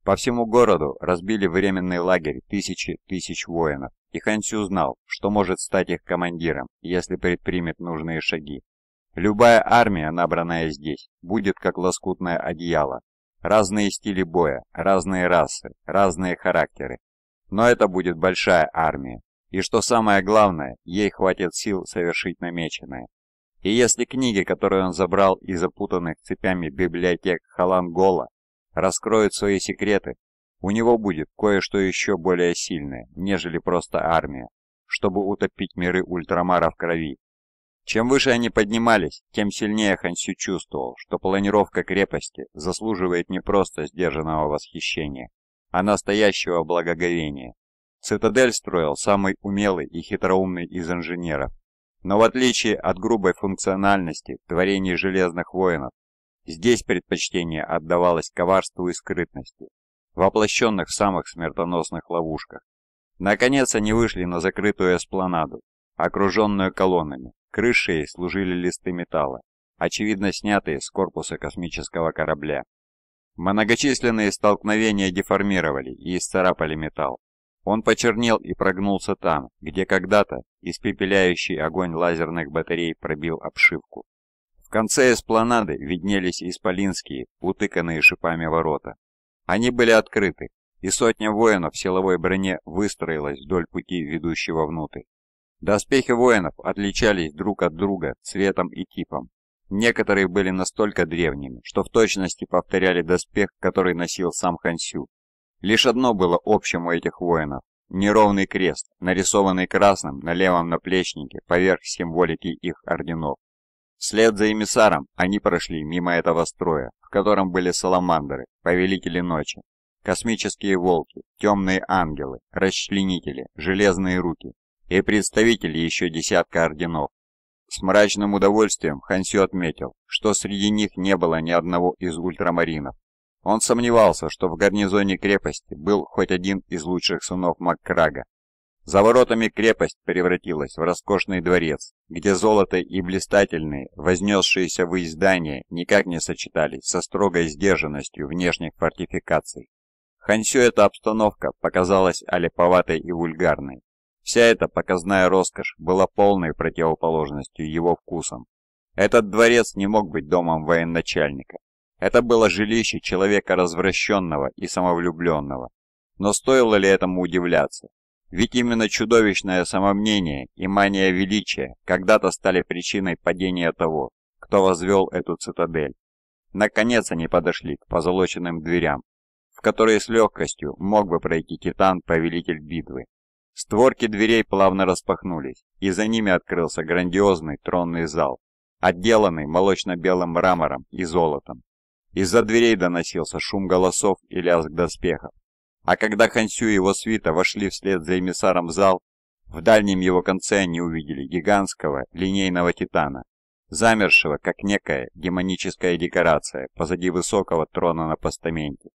По всему городу разбили временный лагерь тысячи тысяч воинов, и Хансю знал, что может стать их командиром, если предпримет нужные шаги. Любая армия, набранная здесь, будет как лоскутное одеяло. Разные стили боя, разные расы, разные характеры, но это будет большая армия, и что самое главное, ей хватит сил совершить намеченное. И если книги, которые он забрал из запутанных цепями библиотек Халангола, раскроют свои секреты, у него будет кое-что еще более сильное, нежели просто армия, чтобы утопить миры ультрамара в крови. Чем выше они поднимались, тем сильнее Хансю чувствовал, что планировка крепости заслуживает не просто сдержанного восхищения, а настоящего благоговения. Цитадель строил самый умелый и хитроумный из инженеров. Но в отличие от грубой функциональности творений Железных Воинов, здесь предпочтение отдавалось коварству и скрытности, воплощенных в самых смертоносных ловушках. Наконец они вышли на закрытую эспланаду, окруженную колоннами. Крышей служили листы металла, очевидно снятые с корпуса космического корабля. Многочисленные столкновения деформировали и исцарапали металл. Он почернел и прогнулся там, где когда-то испепеляющий огонь лазерных батарей пробил обшивку. В конце эспланады виднелись исполинские, утыканные шипами ворота. Они были открыты, и сотня воинов в силовой броне выстроилась вдоль пути, ведущего внутрь. Доспехи воинов отличались друг от друга цветом и типом, Некоторые были настолько древними, что в точности повторяли доспех, который носил сам Хансю. Лишь одно было общим у этих воинов – неровный крест, нарисованный красным на левом наплечнике поверх символики их орденов. Вслед за эмиссаром они прошли мимо этого строя, в котором были саламандры, повелители ночи, космические волки, темные ангелы, расчленители, железные руки и представители еще десятка орденов. С мрачным удовольствием Хансю отметил, что среди них не было ни одного из ультрамаринов. Он сомневался, что в гарнизоне крепости был хоть один из лучших сынов Маккрага. За воротами крепость превратилась в роскошный дворец, где золото и блистательные, вознесшиеся в издания никак не сочетались со строгой сдержанностью внешних фортификаций. Хансю эта обстановка показалась алеповатой и вульгарной. Вся эта показная роскошь была полной противоположностью его вкусам. Этот дворец не мог быть домом военачальника. Это было жилище человека развращенного и самовлюбленного. Но стоило ли этому удивляться? Ведь именно чудовищное самомнение и мания величия когда-то стали причиной падения того, кто возвел эту цитадель. Наконец они подошли к позолоченным дверям, в которые с легкостью мог бы пройти титан-повелитель битвы. Створки дверей плавно распахнулись, и за ними открылся грандиозный тронный зал, отделанный молочно-белым мрамором и золотом. Из-за дверей доносился шум голосов и лязг доспехов. А когда Хансю и его свита вошли вслед за эмиссаром в зал, в дальнем его конце они увидели гигантского линейного титана, замершего как некая демоническая декорация позади высокого трона на постаменте.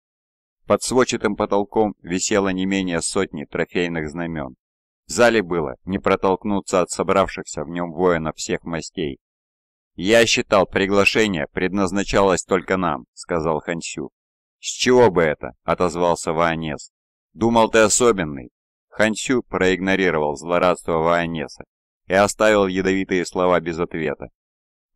Под сводчатым потолком висело не менее сотни трофейных знамен. В зале было не протолкнуться от собравшихся в нем воинов всех мастей. «Я считал, приглашение предназначалось только нам», — сказал Хансю. «С чего бы это?» — отозвался Ваанес. «Думал, ты особенный». Хансю проигнорировал злорадство Ваанеса и оставил ядовитые слова без ответа.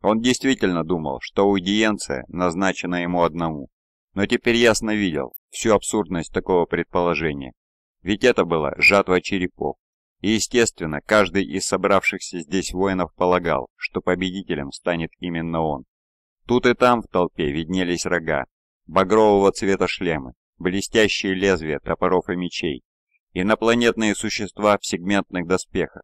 Он действительно думал, что аудиенция назначена ему одному. Но теперь ясно видел, всю абсурдность такого предположения. Ведь это была жатва черепов. И естественно, каждый из собравшихся здесь воинов полагал, что победителем станет именно он. Тут и там в толпе виднелись рога, багрового цвета шлемы, блестящие лезвия топоров и мечей, инопланетные существа в сегментных доспехах.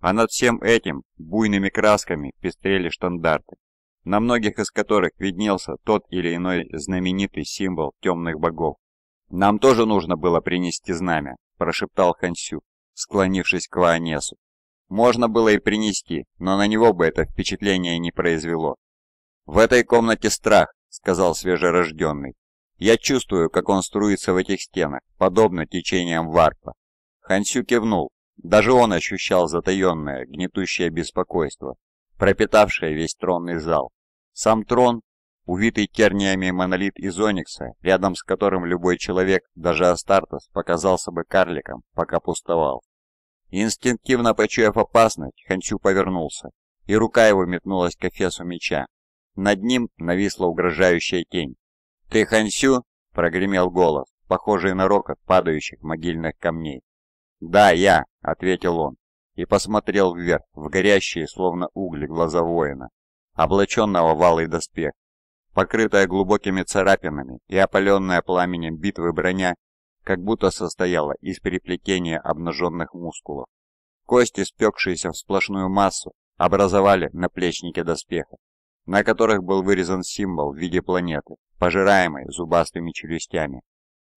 А над всем этим буйными красками пестрели штандарты, на многих из которых виднелся тот или иной знаменитый символ темных богов. «Нам тоже нужно было принести знамя», – прошептал Хансю, склонившись к Лаонесу. «Можно было и принести, но на него бы это впечатление не произвело». «В этой комнате страх», – сказал свежерожденный. «Я чувствую, как он струится в этих стенах, подобно течениям варпа». Хансю кивнул. Даже он ощущал затаенное, гнетущее беспокойство, пропитавшее весь тронный зал. Сам трон Увитый терниями монолит из оникса, рядом с которым любой человек, даже Астартес, показался бы карликом, пока пустовал. Инстинктивно почуяв опасность, Ханчу повернулся, и рука его метнулась к эфесу меча. Над ним нависла угрожающая тень. «Ты Хансю?» — прогремел голос, похожий на рокот падающих могильных камней. «Да, я!» — ответил он, и посмотрел вверх, в горящие, словно угли, глаза воина, облаченного в алый доспех покрытая глубокими царапинами и опаленная пламенем битвы броня, как будто состояла из переплетения обнаженных мускулов. Кости, спекшиеся в сплошную массу, образовали наплечники доспеха, на которых был вырезан символ в виде планеты, пожираемой зубастыми челюстями.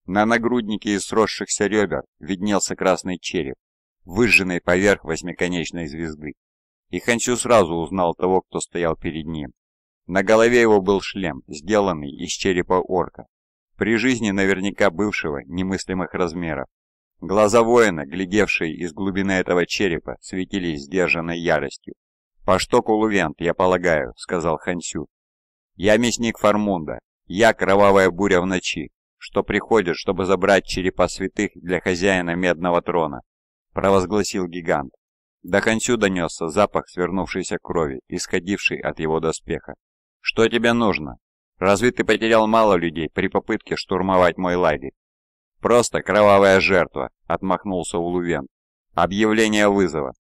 На нагруднике из сросшихся ребер виднелся красный череп, выжженный поверх восьмиконечной звезды. И Ханчу сразу узнал того, кто стоял перед ним. На голове его был шлем, сделанный из черепа орка, при жизни наверняка бывшего немыслимых размеров. Глаза воина, глядевшие из глубины этого черепа, светились сдержанной яростью. «По что кулувент, я полагаю», — сказал Хансю. «Я мясник Фармунда. Я кровавая буря в ночи, что приходит, чтобы забрать черепа святых для хозяина медного трона», — провозгласил гигант. До Хансю донесся запах свернувшейся крови, исходивший от его доспеха. «Что тебе нужно? Разве ты потерял мало людей при попытке штурмовать мой лагерь?» «Просто кровавая жертва», — отмахнулся Улувен. «Объявление вызова.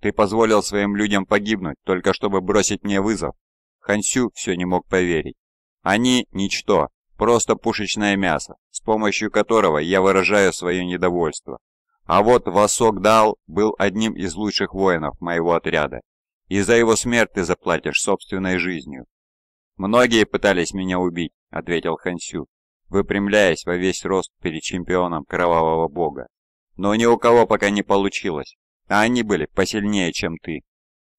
Ты позволил своим людям погибнуть, только чтобы бросить мне вызов?» Хансю все не мог поверить. «Они — ничто, просто пушечное мясо, с помощью которого я выражаю свое недовольство. А вот Васок Дал был одним из лучших воинов моего отряда, и за его смерть ты заплатишь собственной жизнью. «Многие пытались меня убить», — ответил Хансю, выпрямляясь во весь рост перед чемпионом кровавого бога. «Но ни у кого пока не получилось, а они были посильнее, чем ты».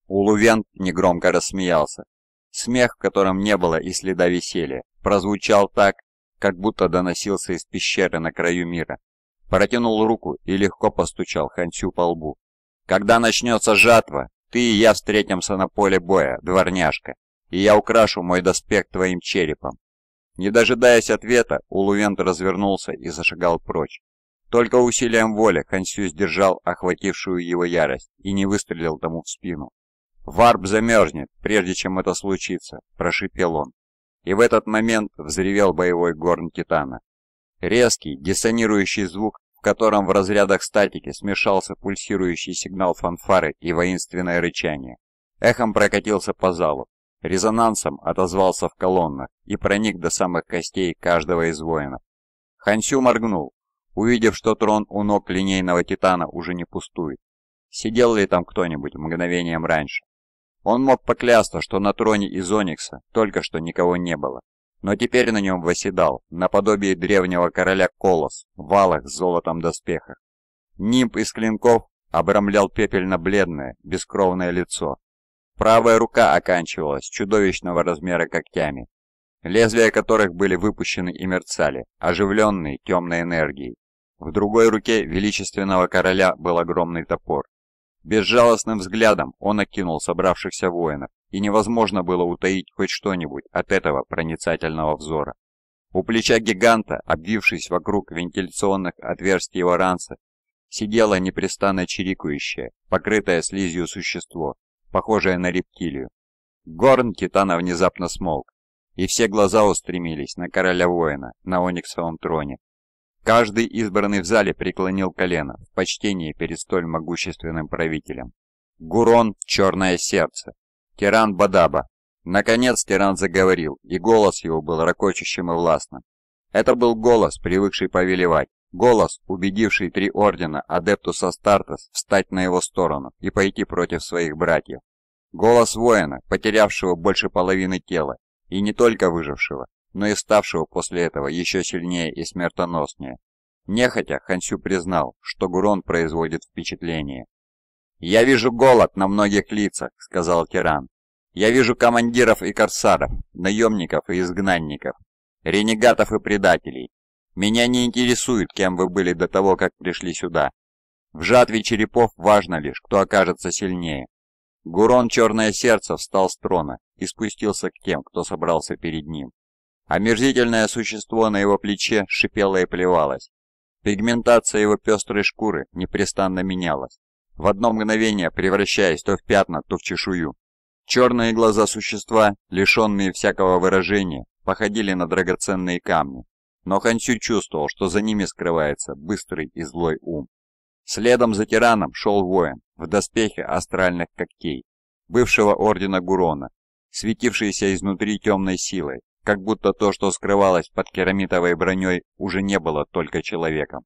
Улувент негромко рассмеялся. Смех, в котором не было и следа веселья, прозвучал так, как будто доносился из пещеры на краю мира. Протянул руку и легко постучал Хансю по лбу. «Когда начнется жатва, ты и я встретимся на поле боя, дворняжка и я украшу мой доспех твоим черепом». Не дожидаясь ответа, Улувент развернулся и зашагал прочь. Только усилием воли Консю сдержал охватившую его ярость и не выстрелил тому в спину. «Варп замерзнет, прежде чем это случится», – прошипел он. И в этот момент взревел боевой горн Титана. Резкий, диссонирующий звук, в котором в разрядах статики смешался пульсирующий сигнал фанфары и воинственное рычание. Эхом прокатился по залу, резонансом отозвался в колоннах и проник до самых костей каждого из воинов. Хансю моргнул, увидев, что трон у ног линейного титана уже не пустует. Сидел ли там кто-нибудь мгновением раньше? Он мог поклясться, что на троне из Оникса только что никого не было. Но теперь на нем восседал, наподобие древнего короля Колос, в валах с золотом доспехах. Нимб из клинков обрамлял пепельно-бледное, бескровное лицо, Правая рука оканчивалась чудовищного размера когтями, лезвия которых были выпущены и мерцали, оживленные темной энергией. В другой руке величественного короля был огромный топор. Безжалостным взглядом он окинул собравшихся воинов, и невозможно было утаить хоть что-нибудь от этого проницательного взора. У плеча гиганта, обвившись вокруг вентиляционных отверстий его ранца, сидело непрестанно чирикающее, покрытое слизью существо, похожая на рептилию. Горн Китана внезапно смолк, и все глаза устремились на короля воина на ониксовом троне. Каждый избранный в зале преклонил колено в почтении перед столь могущественным правителем. Гурон — черное сердце. Тиран Бадаба. Наконец тиран заговорил, и голос его был ракочущим и властным. Это был голос, привыкший повелевать, Голос, убедивший три ордена адептуса Астартес встать на его сторону и пойти против своих братьев. Голос воина, потерявшего больше половины тела, и не только выжившего, но и ставшего после этого еще сильнее и смертоноснее. Нехотя Хансю признал, что Гурон производит впечатление. «Я вижу голод на многих лицах», — сказал тиран. «Я вижу командиров и корсаров, наемников и изгнанников, ренегатов и предателей, меня не интересует, кем вы были до того, как пришли сюда. В жатве черепов важно лишь, кто окажется сильнее. Гурон Черное Сердце встал с трона и спустился к тем, кто собрался перед ним. Омерзительное существо на его плече шипело и плевалось. Пигментация его пестрой шкуры непрестанно менялась, в одно мгновение превращаясь то в пятна, то в чешую. Черные глаза существа, лишенные всякого выражения, походили на драгоценные камни но Ханчу чувствовал, что за ними скрывается быстрый и злой ум. Следом за тираном шел воин в доспехе астральных когтей, бывшего ордена Гурона, светившийся изнутри темной силой, как будто то, что скрывалось под керамитовой броней, уже не было только человеком.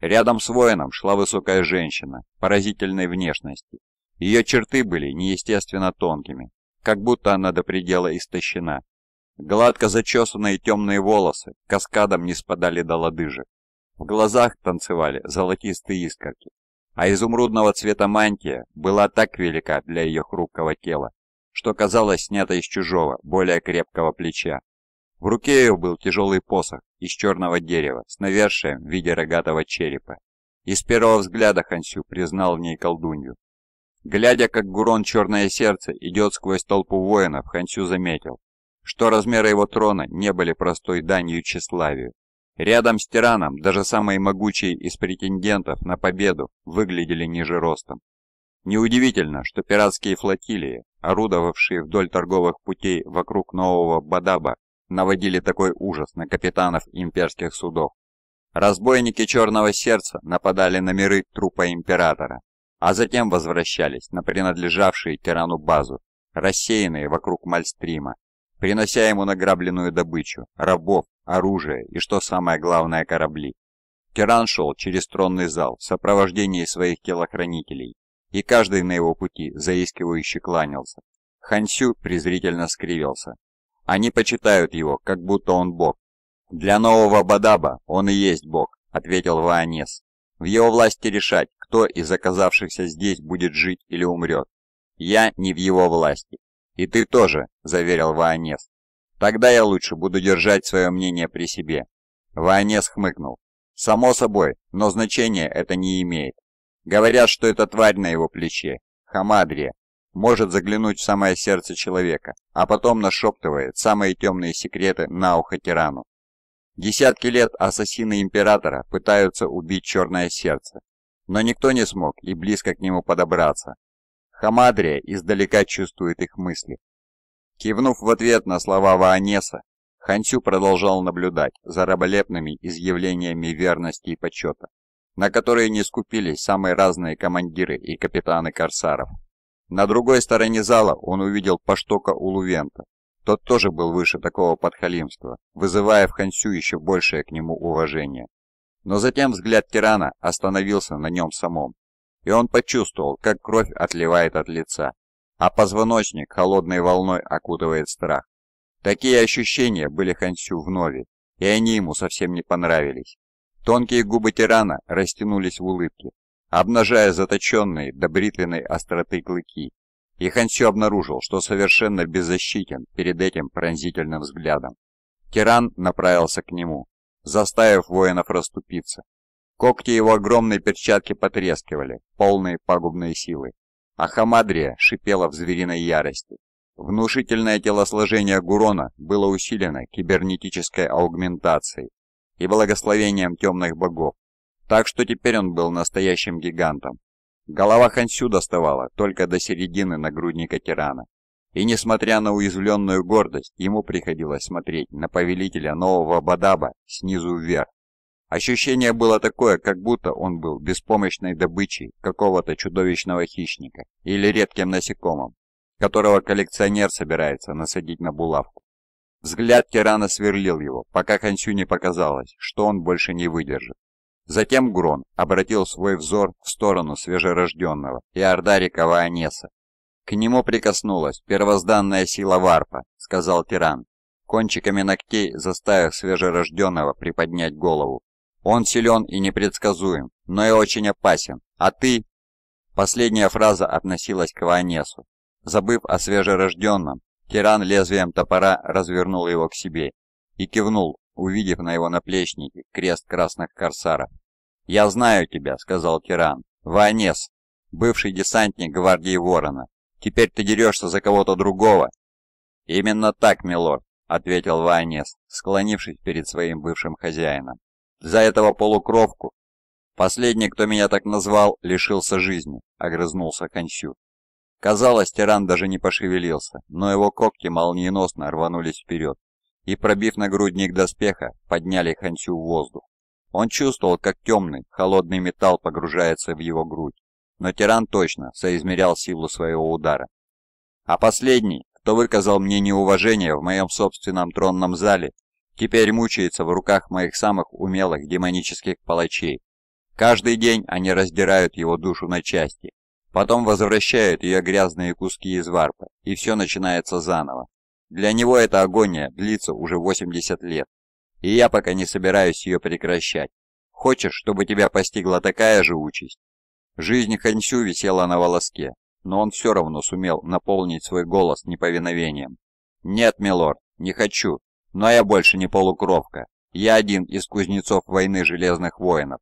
Рядом с воином шла высокая женщина, поразительной внешности. Ее черты были неестественно тонкими, как будто она до предела истощена. Гладко зачесанные темные волосы каскадом не спадали до лодыжек. В глазах танцевали золотистые искорки, а изумрудного цвета мантия была так велика для ее хрупкого тела, что казалось снята из чужого, более крепкого плеча. В руке ее был тяжелый посох из черного дерева с навершием в виде рогатого черепа. И с первого взгляда Хансю признал в ней колдунью. Глядя, как Гурон Черное Сердце идет сквозь толпу воинов, Хансю заметил, что размеры его трона не были простой данью тщеславию. Рядом с тираном даже самые могучие из претендентов на победу выглядели ниже ростом. Неудивительно, что пиратские флотилии, орудовавшие вдоль торговых путей вокруг нового Бадаба, наводили такой ужас на капитанов имперских судов. Разбойники Черного Сердца нападали на миры трупа императора, а затем возвращались на принадлежавшие тирану базу, рассеянные вокруг Мальстрима принося ему награбленную добычу, рабов, оружие и, что самое главное, корабли. Керан шел через тронный зал в сопровождении своих телохранителей, и каждый на его пути заискивающе кланялся. Хансю презрительно скривился. Они почитают его, как будто он бог. «Для нового Бадаба он и есть бог», — ответил Ваанес. «В его власти решать, кто из оказавшихся здесь будет жить или умрет. Я не в его власти, «И ты тоже», — заверил Ваонес. «Тогда я лучше буду держать свое мнение при себе». Ваонес хмыкнул. «Само собой, но значения это не имеет. Говорят, что эта тварь на его плече, Хамадрия, может заглянуть в самое сердце человека, а потом нашептывает самые темные секреты на ухо тирану. Десятки лет ассасины Императора пытаются убить Черное Сердце, но никто не смог и близко к нему подобраться. Хамадрия издалека чувствует их мысли. Кивнув в ответ на слова Ваанеса, Хансю продолжал наблюдать за раболепными изъявлениями верности и почета, на которые не скупились самые разные командиры и капитаны корсаров. На другой стороне зала он увидел Паштока Улувента. Тот тоже был выше такого подхалимства, вызывая в Хансю еще большее к нему уважение. Но затем взгляд тирана остановился на нем самом и он почувствовал, как кровь отливает от лица, а позвоночник холодной волной окутывает страх. Такие ощущения были Хансю вновь, и они ему совсем не понравились. Тонкие губы тирана растянулись в улыбке, обнажая заточенные до бритвенной остроты клыки, и Хансю обнаружил, что совершенно беззащитен перед этим пронзительным взглядом. Тиран направился к нему, заставив воинов расступиться, Когти его огромной перчатки потрескивали, полные пагубной силы. А Хамадрия шипела в звериной ярости. Внушительное телосложение Гурона было усилено кибернетической аугментацией и благословением темных богов, так что теперь он был настоящим гигантом. Голова Хансю доставала только до середины нагрудника тирана. И несмотря на уязвленную гордость, ему приходилось смотреть на повелителя нового Бадаба снизу вверх, Ощущение было такое, как будто он был беспомощной добычей какого-то чудовищного хищника или редким насекомым, которого коллекционер собирается насадить на булавку. Взгляд тирана сверлил его, пока Хансю не показалось, что он больше не выдержит. Затем Грон обратил свой взор в сторону свежерожденного и орда рекова Анеса. «К нему прикоснулась первозданная сила варпа», — сказал тиран, кончиками ногтей заставив свежерожденного приподнять голову. Он силен и непредсказуем, но и очень опасен. А ты...» Последняя фраза относилась к Ванесу. Забыв о свежерожденном, тиран лезвием топора развернул его к себе и кивнул, увидев на его наплечнике крест красных корсаров. «Я знаю тебя», — сказал тиран. «Ванес, бывший десантник гвардии Ворона. Теперь ты дерешься за кого-то другого?» «Именно так, милорд», — ответил Ванес, склонившись перед своим бывшим хозяином за этого полукровку. Последний, кто меня так назвал, лишился жизни, огрызнулся Ханчу. Казалось, тиран даже не пошевелился, но его когти молниеносно рванулись вперед и, пробив нагрудник доспеха, подняли Ханчу в воздух. Он чувствовал, как темный, холодный металл погружается в его грудь, но тиран точно соизмерял силу своего удара. А последний, кто выказал мне неуважение в моем собственном тронном зале, теперь мучается в руках моих самых умелых демонических палачей. Каждый день они раздирают его душу на части, потом возвращают ее грязные куски из варпа, и все начинается заново. Для него эта агония длится уже 80 лет, и я пока не собираюсь ее прекращать. Хочешь, чтобы тебя постигла такая же участь? Жизнь Хансю висела на волоске, но он все равно сумел наполнить свой голос неповиновением. «Нет, милорд, не хочу, но я больше не полукровка. Я один из кузнецов войны Железных Воинов.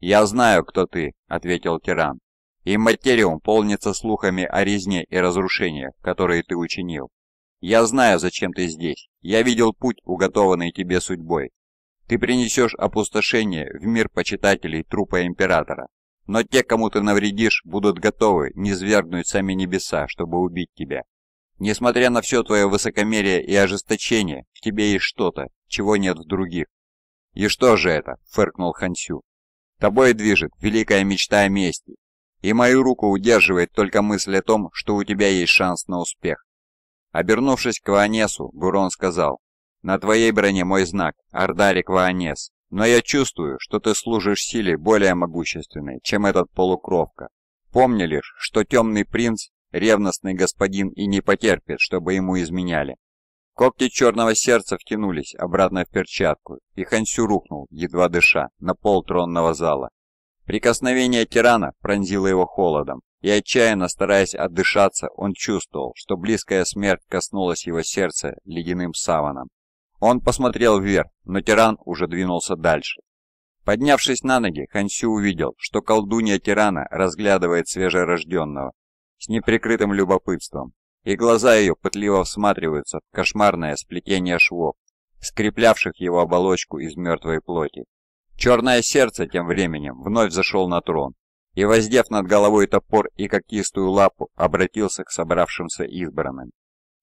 «Я знаю, кто ты», — ответил тиран. «И материум полнится слухами о резне и разрушениях, которые ты учинил. Я знаю, зачем ты здесь. Я видел путь, уготованный тебе судьбой. Ты принесешь опустошение в мир почитателей трупа императора. Но те, кому ты навредишь, будут готовы низвергнуть сами небеса, чтобы убить тебя. Несмотря на все твое высокомерие и ожесточение, в тебе есть что-то, чего нет в других. «И что же это?» — фыркнул Хансю. «Тобой движет великая мечта о мести, и мою руку удерживает только мысль о том, что у тебя есть шанс на успех». Обернувшись к Ваанесу, Бурон сказал, «На твоей броне мой знак, Ардарик Ваанес, но я чувствую, что ты служишь силе более могущественной, чем этот полукровка. Помни лишь, что Темный Принц Ревностный господин и не потерпит, чтобы ему изменяли. Когти черного сердца втянулись обратно в перчатку, и Хансю рухнул, едва дыша, на пол тронного зала. Прикосновение тирана пронзило его холодом, и отчаянно стараясь отдышаться, он чувствовал, что близкая смерть коснулась его сердца ледяным саваном. Он посмотрел вверх, но тиран уже двинулся дальше. Поднявшись на ноги, Хансю увидел, что колдунья тирана разглядывает свежерожденного, с неприкрытым любопытством, и глаза ее пытливо всматриваются в кошмарное сплетение швов, скреплявших его оболочку из мертвой плоти. Черное сердце тем временем вновь зашел на трон, и, воздев над головой топор и когтистую лапу, обратился к собравшимся избранным.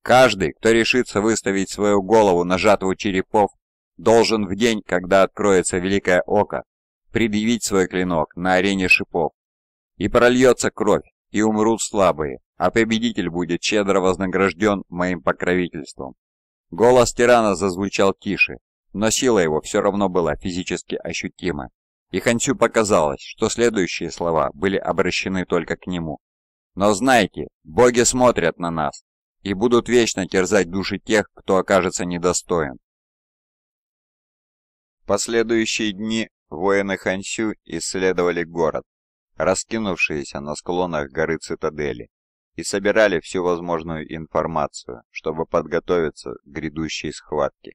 Каждый, кто решится выставить свою голову на жатву черепов, должен в день, когда откроется Великое Око, предъявить свой клинок на арене шипов. И прольется кровь, и умрут слабые, а победитель будет щедро вознагражден моим покровительством. Голос тирана зазвучал тише, но сила его все равно была физически ощутима. И Хансю показалось, что следующие слова были обращены только к нему. «Но знайте, боги смотрят на нас и будут вечно терзать души тех, кто окажется недостоин». Последующие дни воины Хансю исследовали город, раскинувшиеся на склонах горы Цитадели, и собирали всю возможную информацию, чтобы подготовиться к грядущей схватке.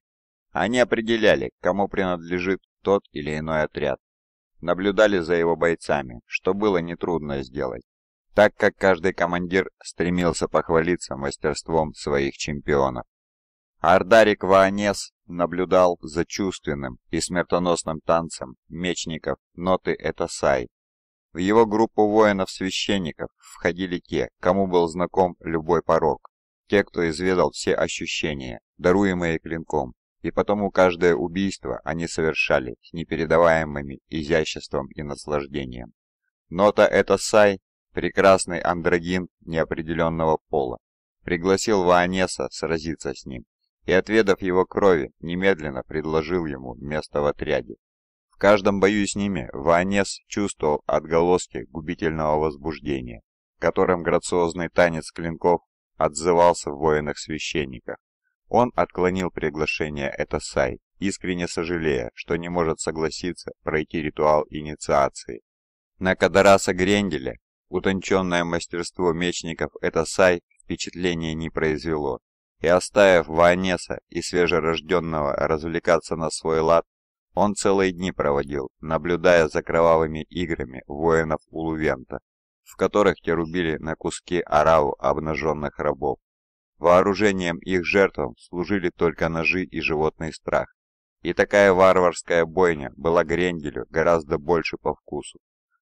Они определяли, кому принадлежит тот или иной отряд, наблюдали за его бойцами, что было нетрудно сделать, так как каждый командир стремился похвалиться мастерством своих чемпионов. Ардарик Ваанес наблюдал за чувственным и смертоносным танцем мечников ноты Этасай в его группу воинов-священников входили те, кому был знаком любой порог, те, кто изведал все ощущения, даруемые клинком, и потому каждое убийство они совершали с непередаваемыми изяществом и наслаждением. Нота это Сай, прекрасный андрогин неопределенного пола, пригласил Ваанеса сразиться с ним, и, отведав его крови, немедленно предложил ему место в отряде каждом бою с ними Ванес чувствовал отголоски губительного возбуждения, которым грациозный танец клинков отзывался в военных священниках Он отклонил приглашение Этосай, искренне сожалея, что не может согласиться пройти ритуал инициации. На Кадараса Гренделя утонченное мастерство мечников Этосай впечатления не произвело, и оставив Ванеса и свежерожденного развлекаться на свой лад, он целые дни проводил, наблюдая за кровавыми играми воинов Улувента, в которых те рубили на куски ораву обнаженных рабов. Вооружением их жертвам служили только ножи и животный страх. И такая варварская бойня была Гренделю гораздо больше по вкусу.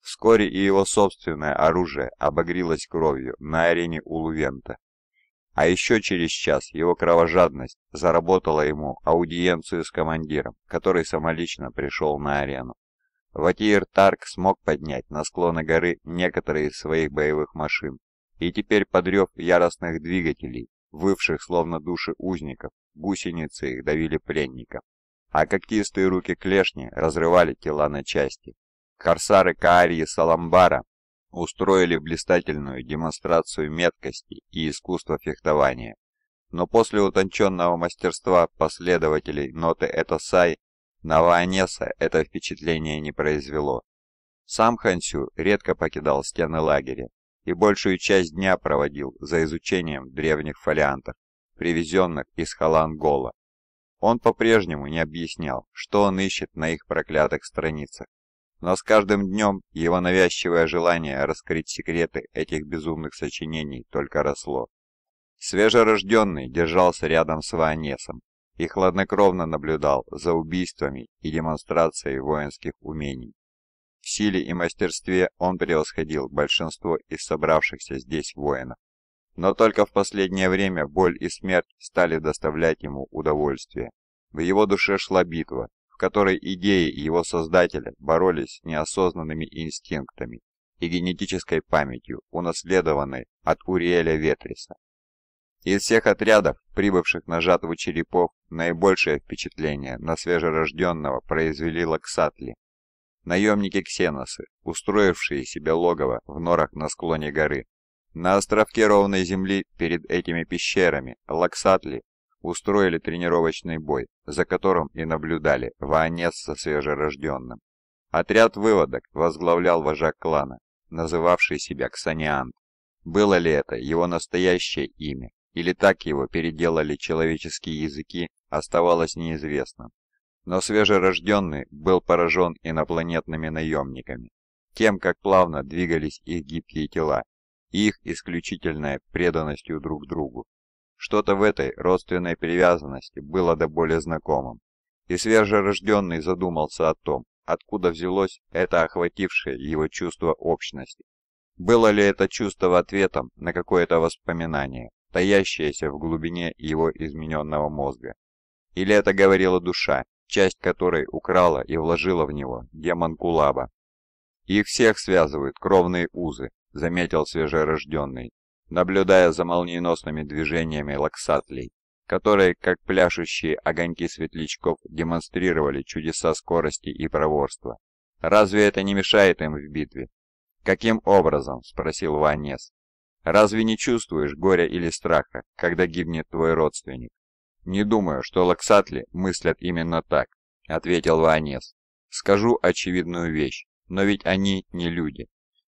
Вскоре и его собственное оружие обогрилось кровью на арене Улувента. А еще через час его кровожадность заработала ему аудиенцию с командиром, который самолично пришел на арену. Ватиер Тарк смог поднять на склоны горы некоторые из своих боевых машин, и теперь подрев яростных двигателей, вывших словно души узников, гусеницы их давили пленников, а когтистые руки клешни разрывали тела на части. Корсары Каарии Саламбара устроили блистательную демонстрацию меткости и искусства фехтования. Но после утонченного мастерства последователей ноты Этосай на Ваанеса это впечатление не произвело. Сам Хансю редко покидал стены лагеря и большую часть дня проводил за изучением древних фолиантов, привезенных из Халангола. Он по-прежнему не объяснял, что он ищет на их проклятых страницах. Но с каждым днем его навязчивое желание раскрыть секреты этих безумных сочинений только росло. Свежерожденный держался рядом с Ваанесом и хладнокровно наблюдал за убийствами и демонстрацией воинских умений. В силе и мастерстве он превосходил большинство из собравшихся здесь воинов. Но только в последнее время боль и смерть стали доставлять ему удовольствие. В его душе шла битва, которой идеи его создателя боролись неосознанными инстинктами и генетической памятью, унаследованной от Уриэля Ветриса. Из всех отрядов, прибывших на жатву черепов, наибольшее впечатление на свежерожденного произвели лаксатли. Наемники-ксеносы, устроившие себе логово в норах на склоне горы. На островке ровной земли перед этими пещерами лаксатли устроили тренировочный бой, за которым и наблюдали Ваанес со свежерожденным. Отряд выводок возглавлял вожак клана, называвший себя Ксаниант. Было ли это его настоящее имя, или так его переделали человеческие языки, оставалось неизвестным. Но свежерожденный был поражен инопланетными наемниками, тем, как плавно двигались их гибкие тела, и их исключительная преданностью друг другу. Что-то в этой родственной привязанности было до боли знакомым. И свежерожденный задумался о том, откуда взялось это охватившее его чувство общности. Было ли это чувство ответом на какое-то воспоминание, таящееся в глубине его измененного мозга? Или это говорила душа, часть которой украла и вложила в него демон Кулаба? «Их всех связывают кровные узы», — заметил свежерожденный наблюдая за молниеносными движениями лаксатлей, которые, как пляшущие огоньки светлячков, демонстрировали чудеса скорости и проворства. «Разве это не мешает им в битве?» «Каким образом?» – спросил Ванес. «Разве не чувствуешь горя или страха, когда гибнет твой родственник?» «Не думаю, что лаксатли мыслят именно так», – ответил Ванес. «Скажу очевидную вещь, но ведь они не люди.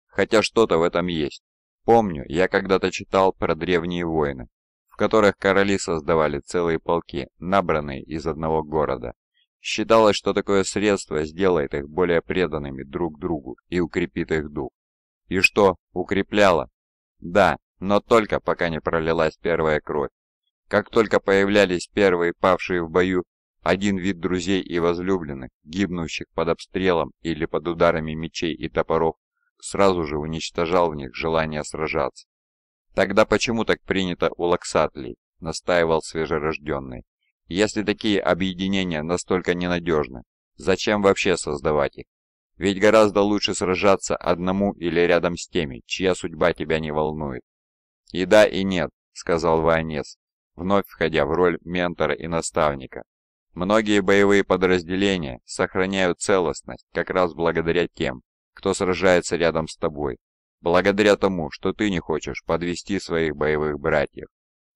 Хотя что-то в этом есть. Помню, я когда-то читал про древние войны, в которых короли создавали целые полки, набранные из одного города. Считалось, что такое средство сделает их более преданными друг другу и укрепит их дух. И что, укрепляло? Да, но только пока не пролилась первая кровь. Как только появлялись первые павшие в бою, один вид друзей и возлюбленных, гибнущих под обстрелом или под ударами мечей и топоров, сразу же уничтожал в них желание сражаться. Тогда почему так принято у лаксатлей, настаивал свежерожденный. Если такие объединения настолько ненадежны, зачем вообще создавать их? Ведь гораздо лучше сражаться одному или рядом с теми, чья судьба тебя не волнует. И да, и нет, сказал Ванес, вновь входя в роль ментора и наставника. Многие боевые подразделения сохраняют целостность как раз благодаря тем, кто сражается рядом с тобой, благодаря тому, что ты не хочешь подвести своих боевых братьев.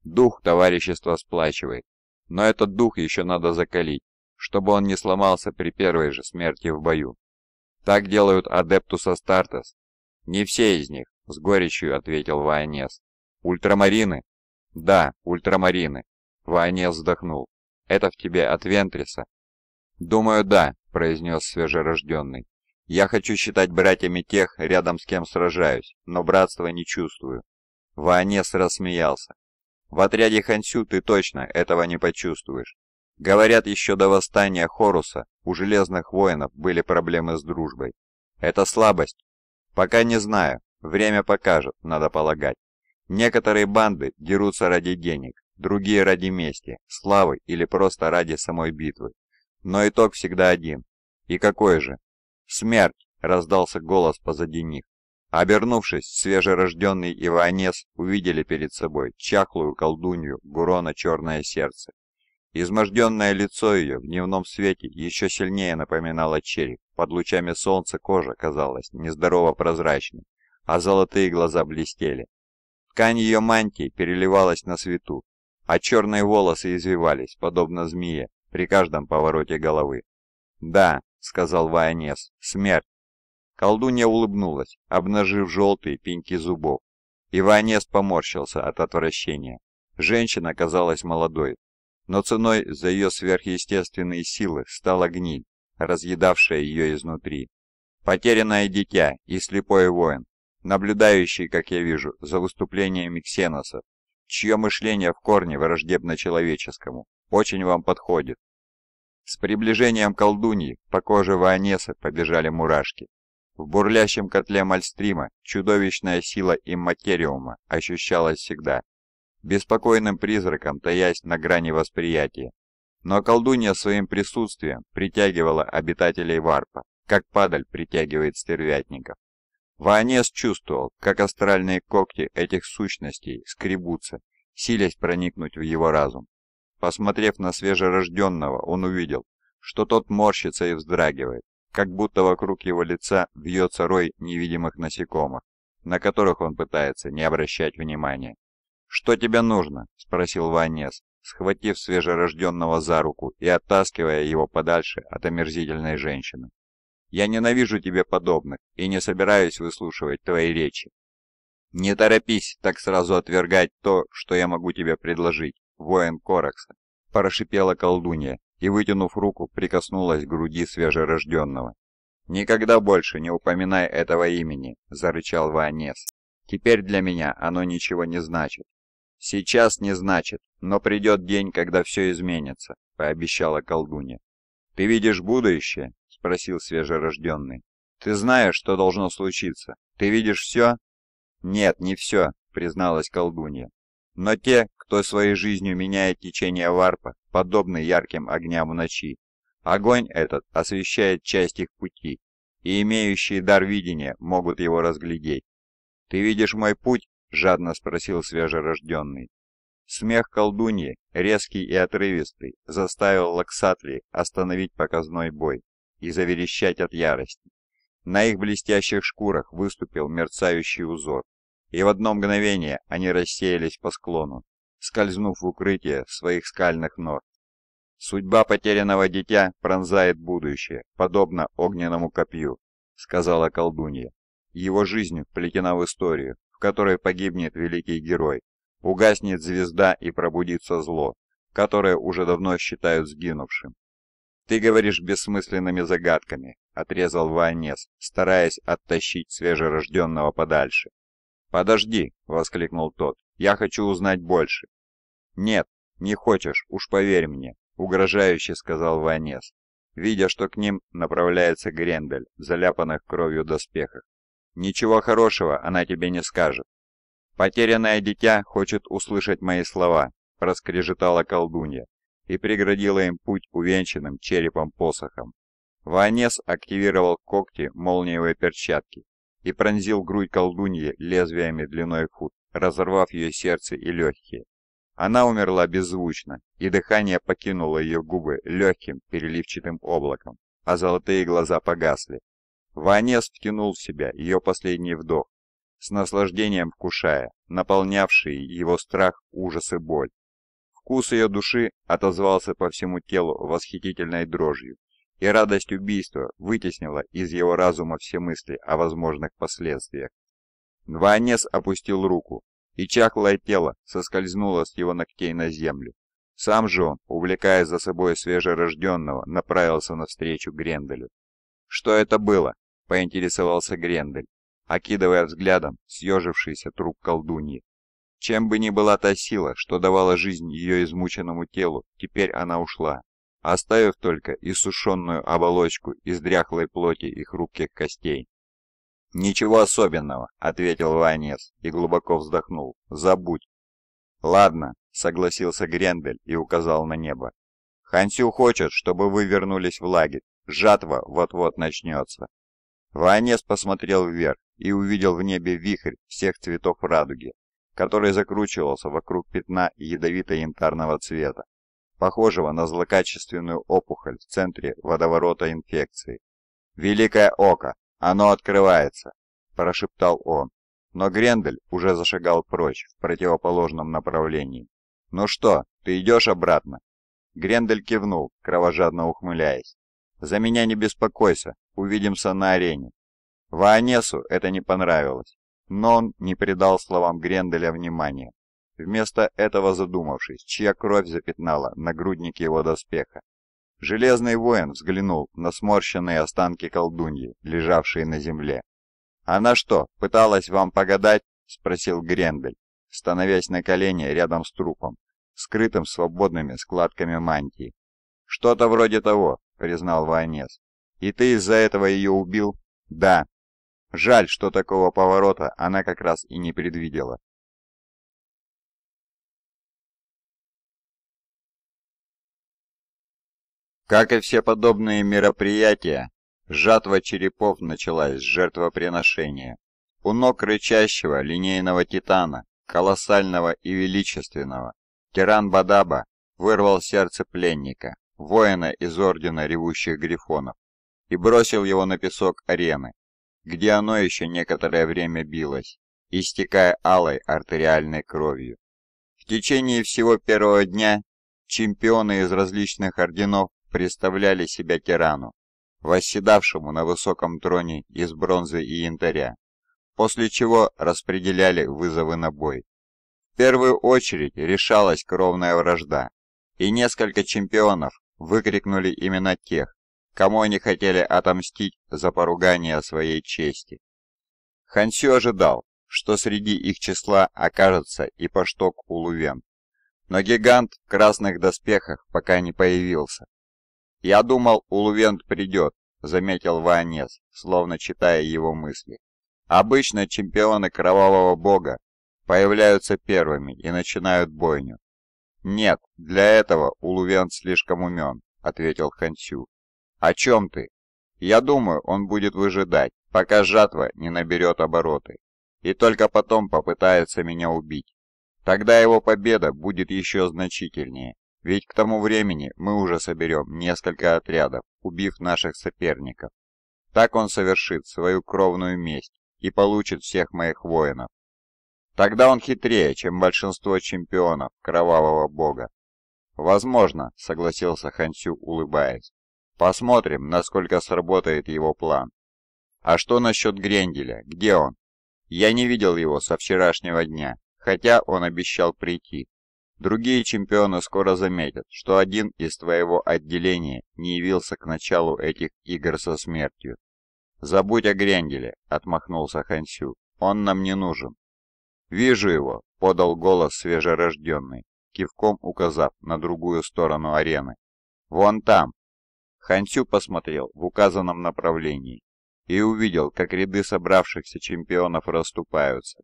Дух товарищества сплачивает, но этот дух еще надо закалить, чтобы он не сломался при первой же смерти в бою. Так делают адептус Астартес. Не все из них, с горечью ответил Ваонес. Ультрамарины? Да, ультрамарины. Ваонес вздохнул. Это в тебе от Вентриса? Думаю, да, произнес свежерожденный. Я хочу считать братьями тех, рядом с кем сражаюсь, но братства не чувствую». Ваанес рассмеялся. «В отряде Хансю ты точно этого не почувствуешь. Говорят, еще до восстания Хоруса у Железных Воинов были проблемы с дружбой. Это слабость? Пока не знаю. Время покажет, надо полагать. Некоторые банды дерутся ради денег, другие ради мести, славы или просто ради самой битвы. Но итог всегда один. И какой же? «Смерть!» — раздался голос позади них. Обернувшись, свежерожденный Иванес увидели перед собой чахлую колдунью Гурона Черное Сердце. Изможденное лицо ее в дневном свете еще сильнее напоминало череп, под лучами солнца кожа казалась нездорово прозрачной, а золотые глаза блестели. Ткань ее мантии переливалась на свету, а черные волосы извивались, подобно змее, при каждом повороте головы. Да, — сказал Ваонес. «Смерть!» Колдунья улыбнулась, обнажив желтые пеньки зубов. И Ваонес поморщился от отвращения. Женщина казалась молодой, но ценой за ее сверхъестественные силы стала гниль, разъедавшая ее изнутри. Потерянное дитя и слепой воин, наблюдающий, как я вижу, за выступлениями ксеносов, чье мышление в корне враждебно человеческому, очень вам подходит. С приближением колдуньи по коже Ваанеса побежали мурашки. В бурлящем котле Мальстрима чудовищная сила имматериума ощущалась всегда, беспокойным призраком таясь на грани восприятия. Но колдунья своим присутствием притягивала обитателей варпа, как падаль притягивает стервятников. Ваанес чувствовал, как астральные когти этих сущностей скребутся, силясь проникнуть в его разум. Посмотрев на свежерожденного, он увидел, что тот морщится и вздрагивает, как будто вокруг его лица вьется рой невидимых насекомых, на которых он пытается не обращать внимания. «Что тебе нужно?» – спросил Ванес, схватив свежерожденного за руку и оттаскивая его подальше от омерзительной женщины. «Я ненавижу тебе подобных и не собираюсь выслушивать твои речи. Не торопись так сразу отвергать то, что я могу тебе предложить воин Коракса!» – прошипела колдунья и, вытянув руку, прикоснулась к груди свежерожденного. «Никогда больше не упоминай этого имени!» – зарычал Ваанес. «Теперь для меня оно ничего не значит». «Сейчас не значит, но придет день, когда все изменится», — пообещала колдунья. «Ты видишь будущее?» — спросил свежерожденный. «Ты знаешь, что должно случиться. Ты видишь все?» «Нет, не все», — призналась колдунья. «Но те, кто своей жизнью меняет течение варпа, подобный ярким огням в ночи. Огонь этот освещает часть их пути, и имеющие дар видения могут его разглядеть. «Ты видишь мой путь?» — жадно спросил свежерожденный. Смех колдуньи, резкий и отрывистый, заставил Лаксатли остановить показной бой и заверещать от ярости. На их блестящих шкурах выступил мерцающий узор, и в одно мгновение они рассеялись по склону, скользнув в укрытие своих скальных нор. «Судьба потерянного дитя пронзает будущее, подобно огненному копью», — сказала колдунья. «Его жизнь плетена в историю, в которой погибнет великий герой, угаснет звезда и пробудится зло, которое уже давно считают сгинувшим. «Ты говоришь бессмысленными загадками», — отрезал Ванес, стараясь оттащить свежерожденного подальше. «Подожди», — воскликнул тот, — «я хочу узнать больше. «Нет, не хочешь, уж поверь мне», — угрожающе сказал Ванес, видя, что к ним направляется Грендель заляпанных кровью доспехах. «Ничего хорошего она тебе не скажет». «Потерянное дитя хочет услышать мои слова», — проскрежетала колдунья и преградила им путь увенчанным черепом-посохом. Ванес активировал когти молниевой перчатки и пронзил грудь колдуньи лезвиями длиной фут, разорвав ее сердце и легкие. Она умерла беззвучно, и дыхание покинуло ее губы легким переливчатым облаком, а золотые глаза погасли. Ванес втянул в себя ее последний вдох, с наслаждением вкушая, наполнявший его страх, ужас и боль. Вкус ее души отозвался по всему телу восхитительной дрожью, и радость убийства вытеснила из его разума все мысли о возможных последствиях. Ванес опустил руку, и чаклое тело соскользнуло с его ногтей на землю. Сам же он, увлекая за собой свежерожденного, направился навстречу Гренделю. «Что это было?» — поинтересовался Грендель, окидывая взглядом съежившийся труп колдуньи. Чем бы ни была та сила, что давала жизнь ее измученному телу, теперь она ушла, оставив только иссушенную оболочку из дряхлой плоти и хрупких костей. «Ничего особенного», — ответил Ванес и глубоко вздохнул. «Забудь». «Ладно», — согласился Грендель и указал на небо. «Хансю хочет, чтобы вы вернулись в лагерь. Жатва вот-вот начнется». Ванес посмотрел вверх и увидел в небе вихрь всех цветов радуги, который закручивался вокруг пятна ядовито-янтарного цвета, похожего на злокачественную опухоль в центре водоворота инфекции. «Великое око!» «Оно открывается», – прошептал он. Но Грендель уже зашагал прочь в противоположном направлении. «Ну что, ты идешь обратно?» Грендель кивнул, кровожадно ухмыляясь. «За меня не беспокойся, увидимся на арене». Ваанесу это не понравилось, но он не придал словам Гренделя внимания, вместо этого задумавшись, чья кровь запятнала нагрудник его доспеха. Железный воин взглянул на сморщенные останки колдуньи, лежавшие на земле. «Она что, пыталась вам погадать?» — спросил Грендель, становясь на колени рядом с трупом, скрытым свободными складками мантии. «Что-то вроде того», — признал Вайнес. «И ты из-за этого ее убил?» «Да». Жаль, что такого поворота она как раз и не предвидела. Как и все подобные мероприятия, жатва черепов началась с жертвоприношения. У ног рычащего линейного титана, колоссального и величественного, тиран Бадаба вырвал сердце пленника, воина из Ордена Ревущих Грифонов, и бросил его на песок арены, где оно еще некоторое время билось, истекая алой артериальной кровью. В течение всего первого дня чемпионы из различных орденов представляли себя тирану, восседавшему на высоком троне из бронзы и янтаря, после чего распределяли вызовы на бой. В первую очередь решалась кровная вражда, и несколько чемпионов выкрикнули имена тех, кому они хотели отомстить за поругание своей чести. Хансю ожидал, что среди их числа окажется и пошток Улувен. Но гигант в красных доспехах пока не появился. «Я думал, Улувент придет», — заметил Ваанес, словно читая его мысли. «Обычно чемпионы Кровавого Бога появляются первыми и начинают бойню». «Нет, для этого Улувент слишком умен», — ответил Хансю. «О чем ты?» «Я думаю, он будет выжидать, пока жатва не наберет обороты, и только потом попытается меня убить. Тогда его победа будет еще значительнее». Ведь к тому времени мы уже соберем несколько отрядов, убив наших соперников. Так он совершит свою кровную месть и получит всех моих воинов. Тогда он хитрее, чем большинство чемпионов кровавого бога. Возможно, согласился Хансю, улыбаясь. Посмотрим, насколько сработает его план. А что насчет Гренделя? Где он? Я не видел его со вчерашнего дня, хотя он обещал прийти. Другие чемпионы скоро заметят, что один из твоего отделения не явился к началу этих игр со смертью. «Забудь о Гренделе», — отмахнулся Хансю. «Он нам не нужен». «Вижу его», — подал голос свежерожденный, кивком указав на другую сторону арены. «Вон там». Хансю посмотрел в указанном направлении и увидел, как ряды собравшихся чемпионов расступаются,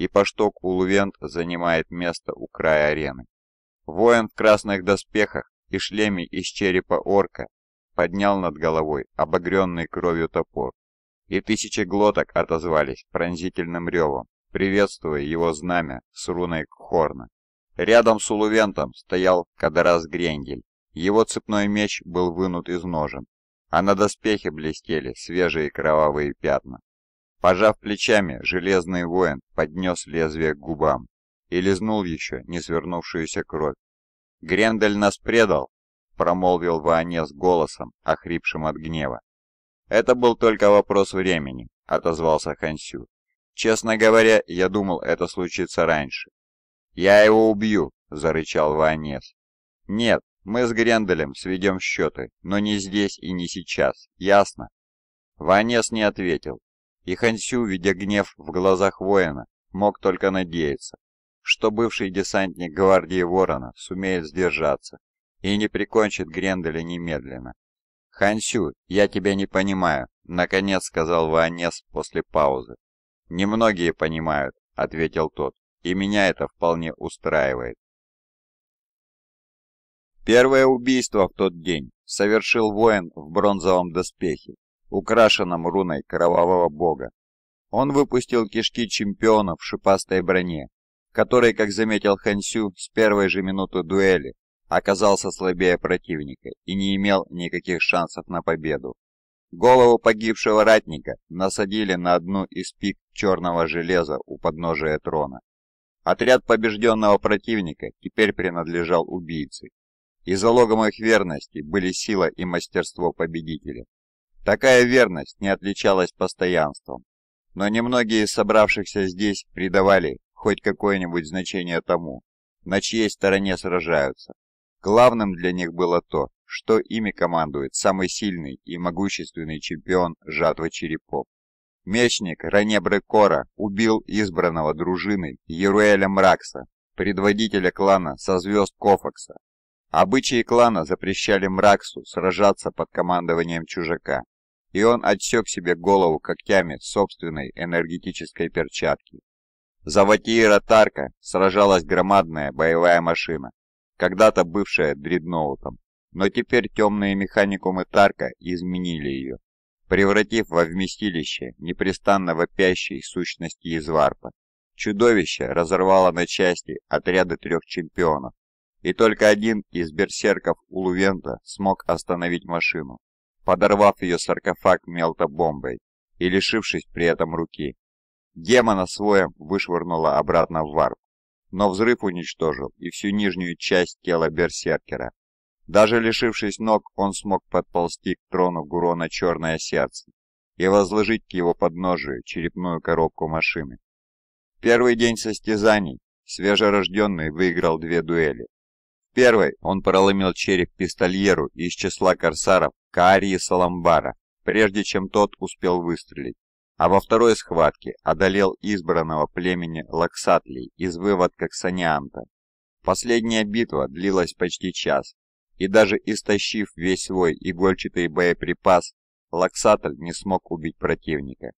и пошток Улувент занимает место у края арены. Воин в красных доспехах и шлеме из черепа орка поднял над головой обогренный кровью топор, и тысячи глоток отозвались пронзительным ревом, приветствуя его знамя с руной Хорна. Рядом с Улувентом стоял Кадарас Грендель. Его цепной меч был вынут из ножен, а на доспехе блестели свежие кровавые пятна. Пожав плечами, железный воин поднес лезвие к губам и лизнул еще не свернувшуюся кровь. «Грендель нас предал!» — промолвил Ваанес голосом, охрипшим от гнева. «Это был только вопрос времени», — отозвался Хансю. «Честно говоря, я думал, это случится раньше». «Я его убью!» — зарычал Ваанес. «Нет, мы с Гренделем сведем счеты, но не здесь и не сейчас, ясно?» Ванес не ответил, и Хансю, видя гнев в глазах воина, мог только надеяться, что бывший десантник гвардии Ворона сумеет сдержаться и не прикончит Гренделя немедленно. «Хансю, я тебя не понимаю», — наконец сказал Ваанес после паузы. «Немногие понимают», — ответил тот, — «и меня это вполне устраивает». Первое убийство в тот день совершил воин в бронзовом доспехе украшенном руной кровавого бога. Он выпустил кишки чемпиона в шипастой броне, который, как заметил Хансю, с первой же минуты дуэли оказался слабее противника и не имел никаких шансов на победу. Голову погибшего ратника насадили на одну из пик черного железа у подножия трона. Отряд побежденного противника теперь принадлежал убийце, и залогом их верности были сила и мастерство победителя. Такая верность не отличалась постоянством, но немногие из собравшихся здесь придавали хоть какое-нибудь значение тому, на чьей стороне сражаются. Главным для них было то, что ими командует самый сильный и могущественный чемпион Жатва черепов. Мечник Рене Брекора убил избранного дружины Еруэля Мракса, предводителя клана со звезд Кофакса. Обычаи клана запрещали Мраксу сражаться под командованием чужака и он отсек себе голову когтями собственной энергетической перчатки. За Ватиира Тарка сражалась громадная боевая машина, когда-то бывшая дредноутом, но теперь темные механикумы Тарка изменили ее, превратив во вместилище непрестанно вопящей сущности из варпа. Чудовище разорвало на части отряды трех чемпионов, и только один из берсерков Улувента смог остановить машину подорвав ее саркофаг мелтобомбой и лишившись при этом руки. Демона своем вышвырнула обратно в варп, но взрыв уничтожил и всю нижнюю часть тела берсеркера. Даже лишившись ног, он смог подползти к трону Гурона Черное Сердце и возложить к его подножию черепную коробку машины. Первый день состязаний свежерожденный выиграл две дуэли, первой он проломил череп пистольеру из числа корсаров Каарии Саламбара, прежде чем тот успел выстрелить, а во второй схватке одолел избранного племени Лаксатлей из выводка Ксанианта. Последняя битва длилась почти час, и даже истощив весь свой игольчатый боеприпас, Лаксатль не смог убить противника.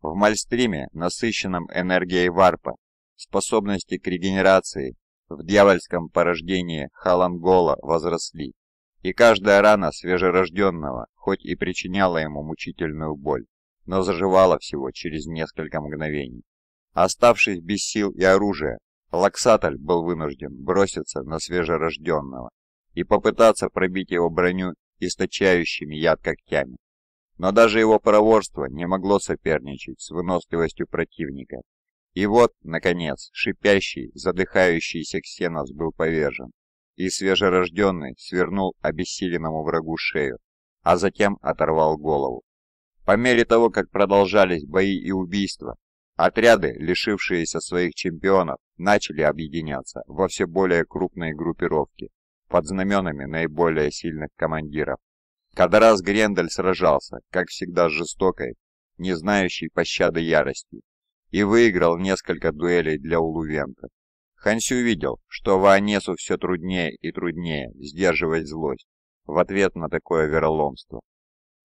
В Мальстриме, насыщенном энергией варпа, способности к регенерации в дьявольском порождении Халангола возросли, и каждая рана свежерожденного хоть и причиняла ему мучительную боль, но заживала всего через несколько мгновений. Оставшись без сил и оружия, Лаксаталь был вынужден броситься на свежерожденного и попытаться пробить его броню источающими яд когтями. Но даже его проворство не могло соперничать с выносливостью противника, и вот, наконец, шипящий, задыхающийся ксенос был повержен, и свежерожденный свернул обессиленному врагу шею, а затем оторвал голову. По мере того, как продолжались бои и убийства, отряды, лишившиеся своих чемпионов, начали объединяться во все более крупные группировки под знаменами наиболее сильных командиров. Кадарас Грендель сражался, как всегда, с жестокой, не знающей пощады яростью, и выиграл несколько дуэлей для Улувента. Хансю видел, что Ваанесу все труднее и труднее сдерживать злость в ответ на такое вероломство.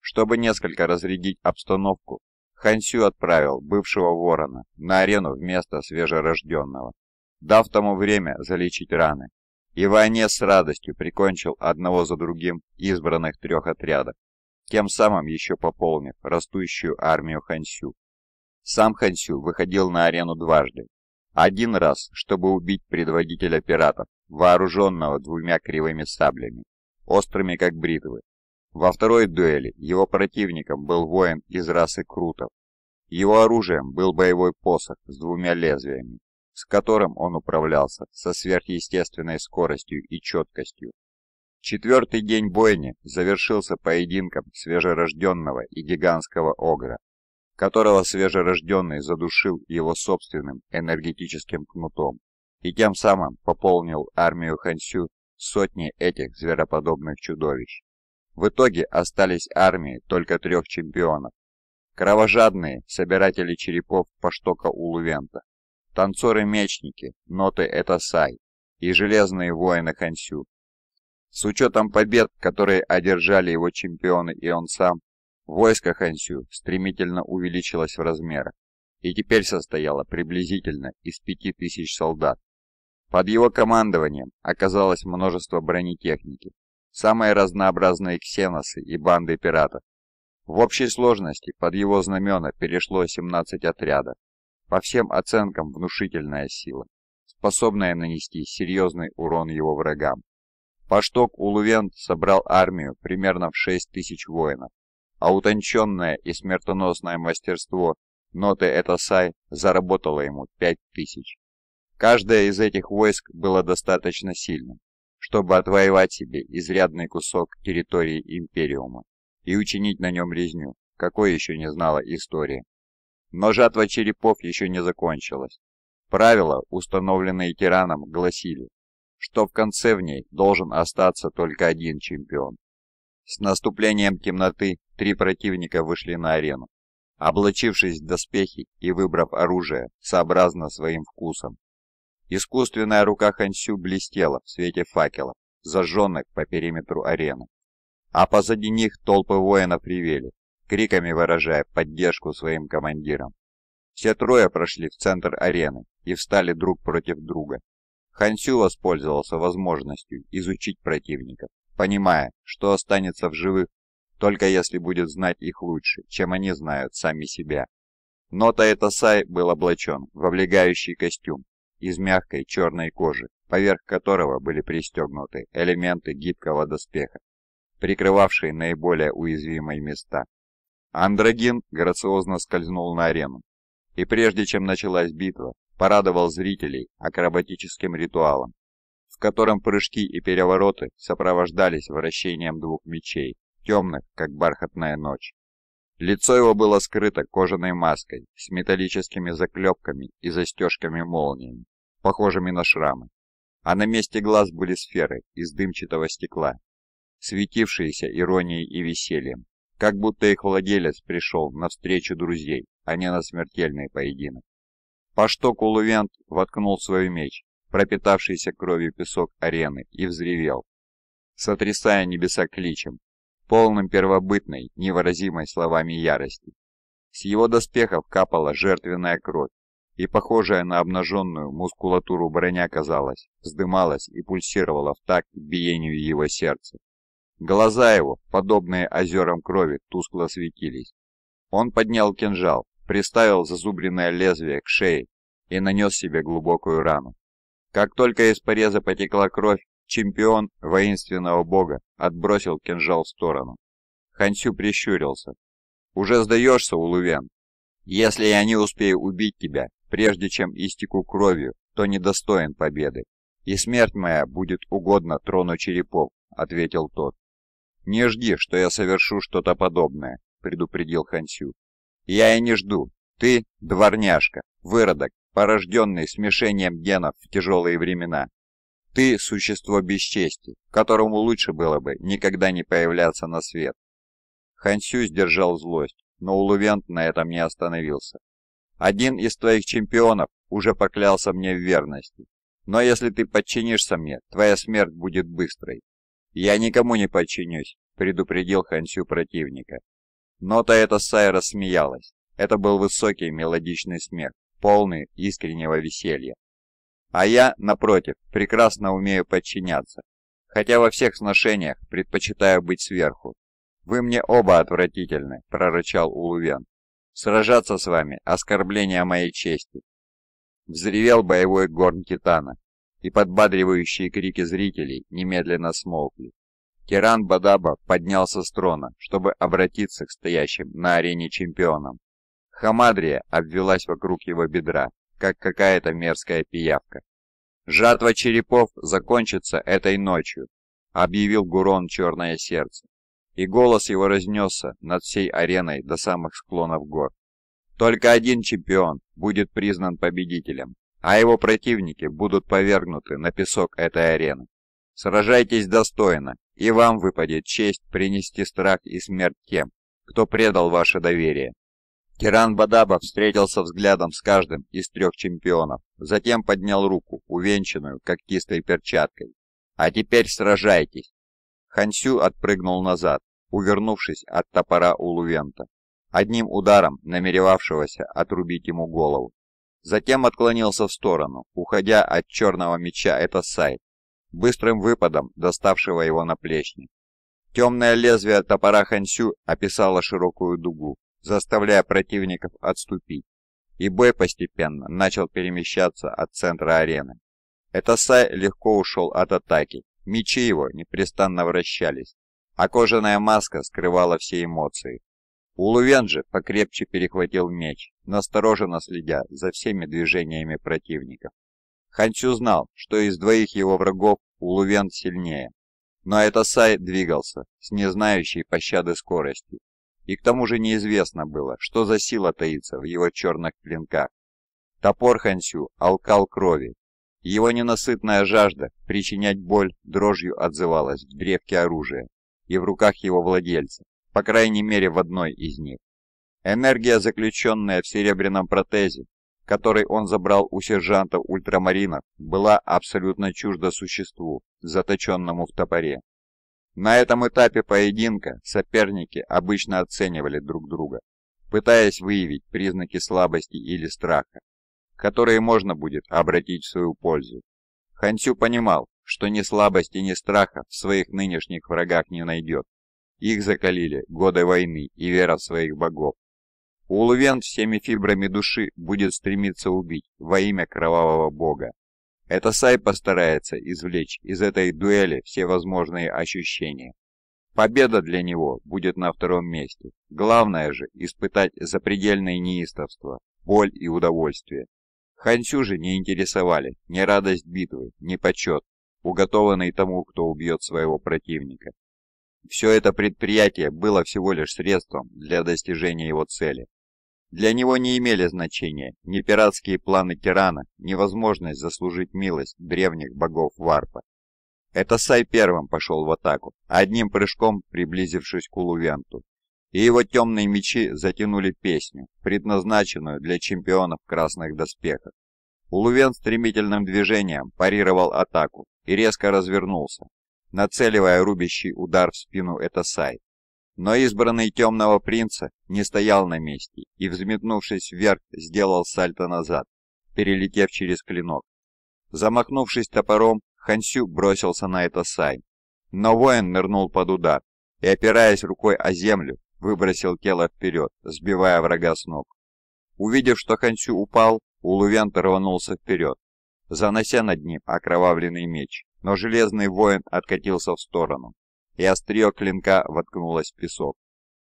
Чтобы несколько разрядить обстановку, Хансю отправил бывшего ворона на арену вместо свежерожденного, дав тому время залечить раны. И Ваанес с радостью прикончил одного за другим избранных трех отрядов, тем самым еще пополнив растущую армию Хансю. Сам Хансю выходил на арену дважды. Один раз, чтобы убить предводителя пиратов, вооруженного двумя кривыми саблями, острыми как бритвы. Во второй дуэли его противником был воин из расы крутов. Его оружием был боевой посох с двумя лезвиями, с которым он управлялся со сверхъестественной скоростью и четкостью. Четвертый день бойни завершился поединком свежерожденного и гигантского огра которого свежерожденный задушил его собственным энергетическим кнутом и тем самым пополнил армию Хансю сотни этих звероподобных чудовищ. В итоге остались армии только трех чемпионов. Кровожадные собиратели черепов Паштока Улувента, танцоры-мечники, ноты Этасай и железные воины Хансю. С учетом побед, которые одержали его чемпионы и он сам, Войско Хансю стремительно увеличилось в размерах и теперь состояло приблизительно из пяти тысяч солдат. Под его командованием оказалось множество бронетехники, самые разнообразные ксеносы и банды пиратов. В общей сложности под его знамена перешло 17 отрядов, по всем оценкам внушительная сила, способная нанести серьезный урон его врагам. Пашток Улувент собрал армию примерно в 6 тысяч воинов, а утонченное и смертоносное мастерство ноты Этосай заработало ему 5000. Каждое из этих войск было достаточно сильным, чтобы отвоевать себе изрядный кусок территории Империума и учинить на нем резню, какой еще не знала история. Но жатва черепов еще не закончилась. Правила, установленные тираном, гласили, что в конце в ней должен остаться только один чемпион. С наступлением темноты три противника вышли на арену, облачившись в доспехи и выбрав оружие сообразно своим вкусом. Искусственная рука Хансю блестела в свете факелов, зажженных по периметру арены. А позади них толпы воинов ревели, криками выражая поддержку своим командирам. Все трое прошли в центр арены и встали друг против друга. Хансю воспользовался возможностью изучить противников понимая, что останется в живых, только если будет знать их лучше, чем они знают сами себя. Нота Этасай был облачен в облегающий костюм из мягкой черной кожи, поверх которого были пристегнуты элементы гибкого доспеха, прикрывавшие наиболее уязвимые места. Андрогин грациозно скользнул на арену, и прежде чем началась битва, порадовал зрителей акробатическим ритуалом котором прыжки и перевороты сопровождались вращением двух мечей, темных, как бархатная ночь. Лицо его было скрыто кожаной маской с металлическими заклепками и застежками-молниями, похожими на шрамы, а на месте глаз были сферы из дымчатого стекла, светившиеся иронией и весельем, как будто их владелец пришел навстречу друзей, а не на смертельный поединок. Пашток Улувент воткнул свой меч пропитавшийся кровью песок арены, и взревел, сотрясая небеса кличем, полным первобытной, невыразимой словами ярости. С его доспехов капала жертвенная кровь, и похожая на обнаженную мускулатуру броня, казалось, вздымалась и пульсировала в такт биению его сердца. Глаза его, подобные озерам крови, тускло светились. Он поднял кинжал, приставил зазубренное лезвие к шее и нанес себе глубокую рану. Как только из пореза потекла кровь, чемпион воинственного бога отбросил кинжал в сторону. Хансю прищурился. «Уже сдаешься, Улувен? Если я не успею убить тебя, прежде чем истеку кровью, то недостоин победы. И смерть моя будет угодно трону черепов», — ответил тот. «Не жди, что я совершу что-то подобное», — предупредил Хансю. «Я и не жду. Ты — дворняжка, выродок, порожденный смешением генов в тяжелые времена. Ты – существо без которому лучше было бы никогда не появляться на свет. Хансю сдержал злость, но Улувент на этом не остановился. Один из твоих чемпионов уже поклялся мне в верности. Но если ты подчинишься мне, твоя смерть будет быстрой. Я никому не подчинюсь, предупредил Хансю противника. Нота эта Сайра смеялась. Это был высокий мелодичный смех, полные искреннего веселья. А я, напротив, прекрасно умею подчиняться, хотя во всех сношениях предпочитаю быть сверху. «Вы мне оба отвратительны», — прорычал Улувен. «Сражаться с вами — оскорбление моей чести». Взревел боевой горн Титана, и подбадривающие крики зрителей немедленно смолкли. Тиран Бадаба поднялся с трона, чтобы обратиться к стоящим на арене чемпионам. Хамадрия обвелась вокруг его бедра, как какая-то мерзкая пиявка. «Жатва черепов закончится этой ночью», — объявил Гурон Черное Сердце, и голос его разнесся над всей ареной до самых склонов гор. «Только один чемпион будет признан победителем, а его противники будут повергнуты на песок этой арены. Сражайтесь достойно, и вам выпадет честь принести страх и смерть тем, кто предал ваше доверие. Киран Бадаба встретился взглядом с каждым из трех чемпионов, затем поднял руку, увенчанную когтистой перчаткой. «А теперь сражайтесь!» Хансю отпрыгнул назад, увернувшись от топора Улувента, одним ударом намеревавшегося отрубить ему голову. Затем отклонился в сторону, уходя от черного меча Этосай, быстрым выпадом доставшего его на плечник. Темное лезвие топора Хансю описало широкую дугу, заставляя противников отступить, и бой постепенно начал перемещаться от центра арены. Этасай легко ушел от атаки, мечи его непрестанно вращались, а кожаная маска скрывала все эмоции. Улувен же покрепче перехватил меч, настороженно следя за всеми движениями противников. Ханчу знал, что из двоих его врагов Улувен сильнее, но Этасай двигался с незнающей пощады скоростью и к тому же неизвестно было, что за сила таится в его черных клинках. Топор Хансю алкал крови. Его ненасытная жажда причинять боль дрожью отзывалась в древке оружия и в руках его владельца, по крайней мере в одной из них. Энергия, заключенная в серебряном протезе, который он забрал у сержанта ультрамаринов, была абсолютно чужда существу, заточенному в топоре. На этом этапе поединка соперники обычно оценивали друг друга, пытаясь выявить признаки слабости или страха, которые можно будет обратить в свою пользу. Хансю понимал, что ни слабости, ни страха в своих нынешних врагах не найдет. Их закалили годы войны и вера в своих богов. Улувен всеми фибрами души будет стремиться убить во имя кровавого бога. Это Сай постарается извлечь из этой дуэли все возможные ощущения. Победа для него будет на втором месте. Главное же – испытать запредельное неистовство, боль и удовольствие. Хансю же не интересовали ни радость битвы, ни почет, уготованный тому, кто убьет своего противника. Все это предприятие было всего лишь средством для достижения его цели. Для него не имели значения ни пиратские планы тирана, ни возможность заслужить милость древних богов Варпа. Это Сай первым пошел в атаку, одним прыжком приблизившись к Улувенту, и его темные мечи затянули песню, предназначенную для чемпионов красных доспехов. Улувен стремительным движением парировал атаку и резко развернулся, нацеливая рубящий удар в спину Этасай. Но избранный темного принца не стоял на месте и, взметнувшись вверх, сделал сальто назад, перелетев через клинок. Замахнувшись топором, Хансю бросился на это Сай. Но воин нырнул под удар и, опираясь рукой о землю, выбросил тело вперед, сбивая врага с ног. Увидев, что Хансю упал, Улувен рванулся вперед, занося над ним окровавленный меч, но железный воин откатился в сторону и острие клинка воткнулось в песок.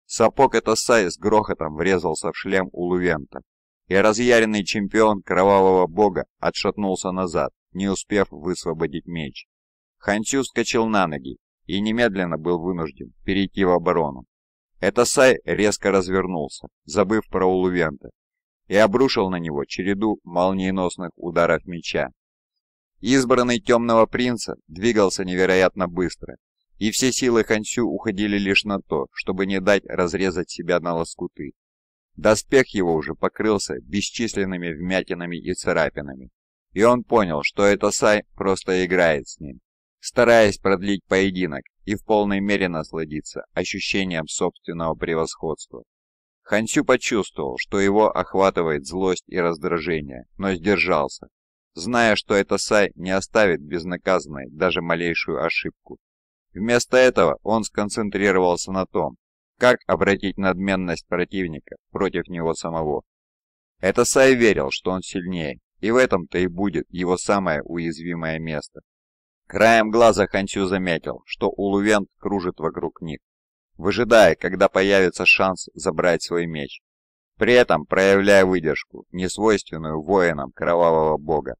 Сапог Этосай с грохотом врезался в шлем Улувента, и разъяренный чемпион кровавого бога отшатнулся назад, не успев высвободить меч. Ханчу вскочил на ноги и немедленно был вынужден перейти в оборону. Этосай резко развернулся, забыв про Улувента, и обрушил на него череду молниеносных ударов меча. Избранный темного принца двигался невероятно быстро и все силы Хансю уходили лишь на то, чтобы не дать разрезать себя на лоскуты. Доспех его уже покрылся бесчисленными вмятинами и царапинами, и он понял, что это Сай просто играет с ним, стараясь продлить поединок и в полной мере насладиться ощущением собственного превосходства. Хансю почувствовал, что его охватывает злость и раздражение, но сдержался, зная, что это Сай не оставит безнаказанной даже малейшую ошибку. Вместо этого он сконцентрировался на том, как обратить надменность противника против него самого. Это Сай верил, что он сильнее, и в этом-то и будет его самое уязвимое место. Краем глаза Ханчу заметил, что Улувент кружит вокруг них, выжидая, когда появится шанс забрать свой меч, при этом проявляя выдержку, несвойственную воинам кровавого бога.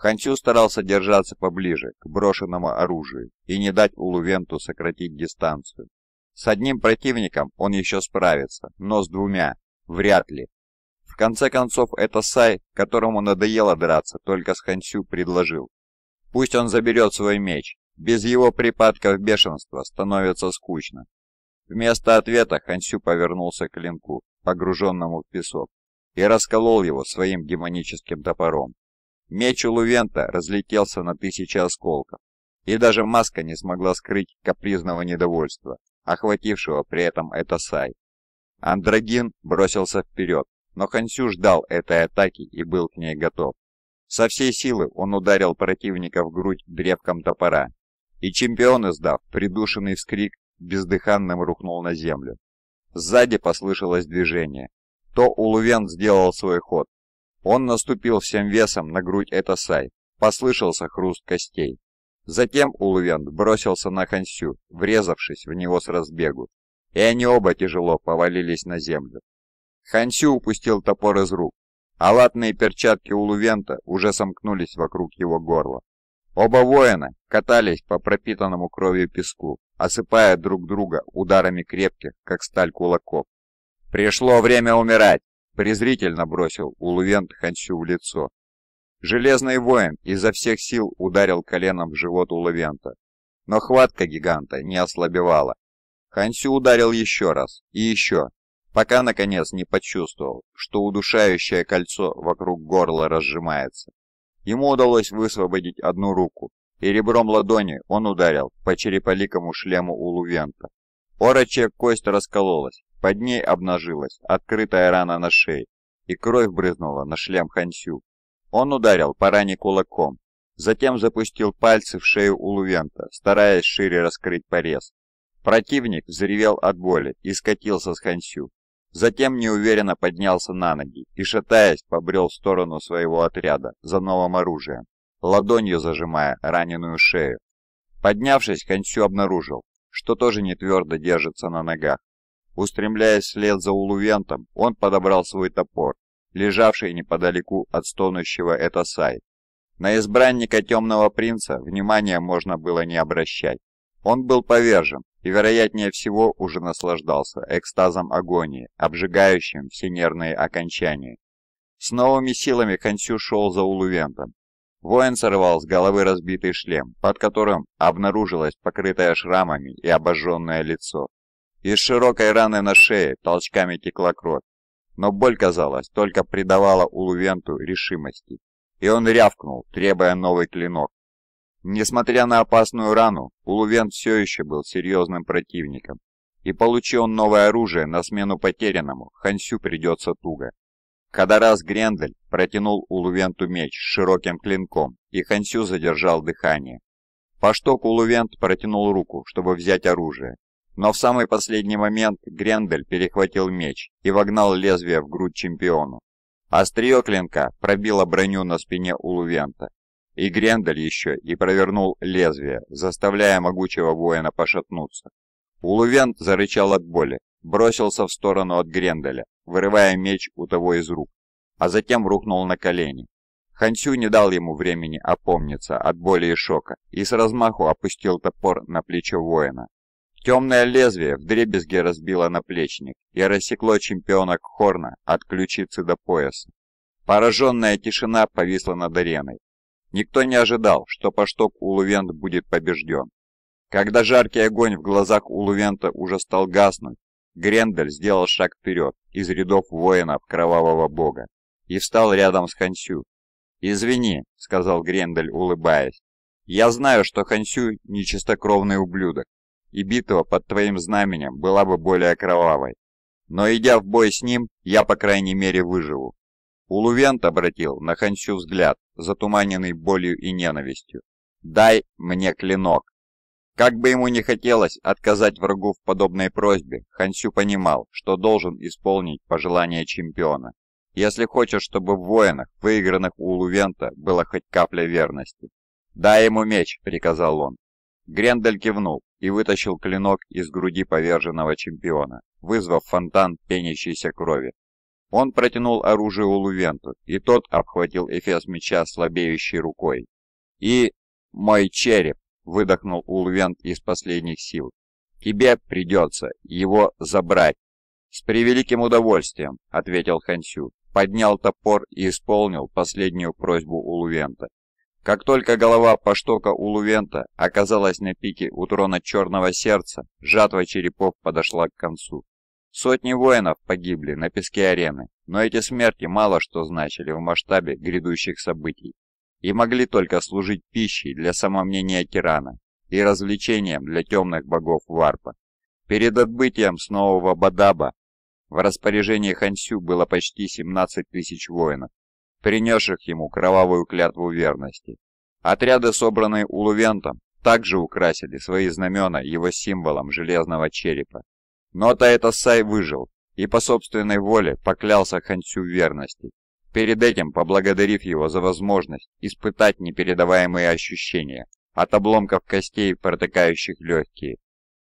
Ханчу старался держаться поближе к брошенному оружию и не дать Улувенту сократить дистанцию. С одним противником он еще справится, но с двумя – вряд ли. В конце концов, это Сай, которому надоело драться, только с Ханчу предложил. Пусть он заберет свой меч, без его припадков бешенства становится скучно. Вместо ответа Хансю повернулся к клинку, погруженному в песок, и расколол его своим демоническим топором. Меч у Лувента разлетелся на тысячи осколков, и даже маска не смогла скрыть капризного недовольства, охватившего при этом это Сай. Андрогин бросился вперед, но Хансю ждал этой атаки и был к ней готов. Со всей силы он ударил противника в грудь древком топора, и чемпион, издав придушенный вскрик, бездыханным рухнул на землю. Сзади послышалось движение. То Улувент сделал свой ход, он наступил всем весом на грудь Этасай, Послышался хруст костей. Затем Улувент бросился на Хансю, врезавшись в него с разбегу, и они оба тяжело повалились на землю. Хансю упустил топор из рук, а латные перчатки Улувента уже сомкнулись вокруг его горла. Оба воина катались по пропитанному кровью песку, осыпая друг друга ударами крепких, как сталь кулаков. «Пришло время умирать!» презрительно бросил Улувент Ханчу в лицо. Железный воин изо всех сил ударил коленом в живот Улувента, но хватка гиганта не ослабевала. Хансю ударил еще раз и еще, пока наконец не почувствовал, что удушающее кольцо вокруг горла разжимается. Ему удалось высвободить одну руку, и ребром ладони он ударил по череполикому шлему Улувента. Орочья кость раскололась, под ней обнажилась открытая рана на шее, и кровь брызнула на шлем Хансю. Он ударил по ране кулаком, затем запустил пальцы в шею Улувента, стараясь шире раскрыть порез. Противник взревел от боли и скатился с Хансю. Затем неуверенно поднялся на ноги и, шатаясь, побрел в сторону своего отряда за новым оружием, ладонью зажимая раненую шею. Поднявшись, Хансю обнаружил, что тоже не твердо держится на ногах. Устремляясь вслед за Улувентом, он подобрал свой топор, лежавший неподалеку от стонущего Этосай. На избранника Темного Принца внимания можно было не обращать. Он был повержен и, вероятнее всего, уже наслаждался экстазом агонии, обжигающим все нервные окончания. С новыми силами Хансю шел за Улувентом. Воин сорвал с головы разбитый шлем, под которым обнаружилось покрытое шрамами и обожженное лицо. Из широкой раны на шее толчками текла кровь, но боль, казалось, только придавала Улувенту решимости, и он рявкнул, требуя новый клинок. Несмотря на опасную рану, Улувент все еще был серьезным противником, и получив он новое оружие на смену потерянному, Хансю придется туго. Когда раз Грендель протянул Улувенту меч с широким клинком, и Хансю задержал дыхание. по штоку Улувент протянул руку, чтобы взять оружие, но в самый последний момент Грендель перехватил меч и вогнал лезвие в грудь чемпиону. Острие клинка пробило броню на спине Улувента, и Грендель еще и провернул лезвие, заставляя могучего воина пошатнуться. Улувент зарычал от боли, бросился в сторону от Гренделя, вырывая меч у того из рук, а затем рухнул на колени. Хансю не дал ему времени опомниться от боли и шока и с размаху опустил топор на плечо воина, Темное лезвие вдребезги разбило наплечник и рассекло чемпиона Кхорна от ключицы до пояса. Пораженная тишина повисла над ареной. Никто не ожидал, что пошток Улувент будет побежден. Когда жаркий огонь в глазах Улувента уже стал гаснуть, Грендель сделал шаг вперед из рядов воинов Кровавого Бога и встал рядом с Хансю. «Извини», — сказал Грендель, улыбаясь, — «я знаю, что Хансю — нечистокровный ублюдок, и битва под твоим знаменем была бы более кровавой. Но идя в бой с ним, я по крайней мере выживу». Улувент обратил на Ханчу взгляд, затуманенный болью и ненавистью. «Дай мне клинок!» Как бы ему ни хотелось отказать врагу в подобной просьбе, Ханчу понимал, что должен исполнить пожелание чемпиона. Если хочешь, чтобы в воинах, выигранных у Лувента, была хоть капля верности. «Дай ему меч!» — приказал он. Грендель кивнул, и вытащил клинок из груди поверженного чемпиона, вызвав фонтан пенящейся крови. Он протянул оружие Улувенту, и тот обхватил эфес меча слабеющей рукой. «И... мой череп!» — выдохнул Улувент из последних сил. «Тебе придется его забрать!» «С превеликим удовольствием!» — ответил Хансю, поднял топор и исполнил последнюю просьбу Улувента. Как только голова поштока Улувента оказалась на пике у трона Черного Сердца, жатва черепов подошла к концу. Сотни воинов погибли на песке арены, но эти смерти мало что значили в масштабе грядущих событий и могли только служить пищей для самомнения тирана и развлечением для темных богов Варпа. Перед отбытием с нового Бадаба в распоряжении Хансю было почти 17 тысяч воинов, принесших ему кровавую клятву верности. Отряды, собранные Улувентом, также украсили свои знамена его символом железного черепа. Но Таэтасай выжил и по собственной воле поклялся Хансю верности, перед этим поблагодарив его за возможность испытать непередаваемые ощущения от обломков костей, протыкающих легкие.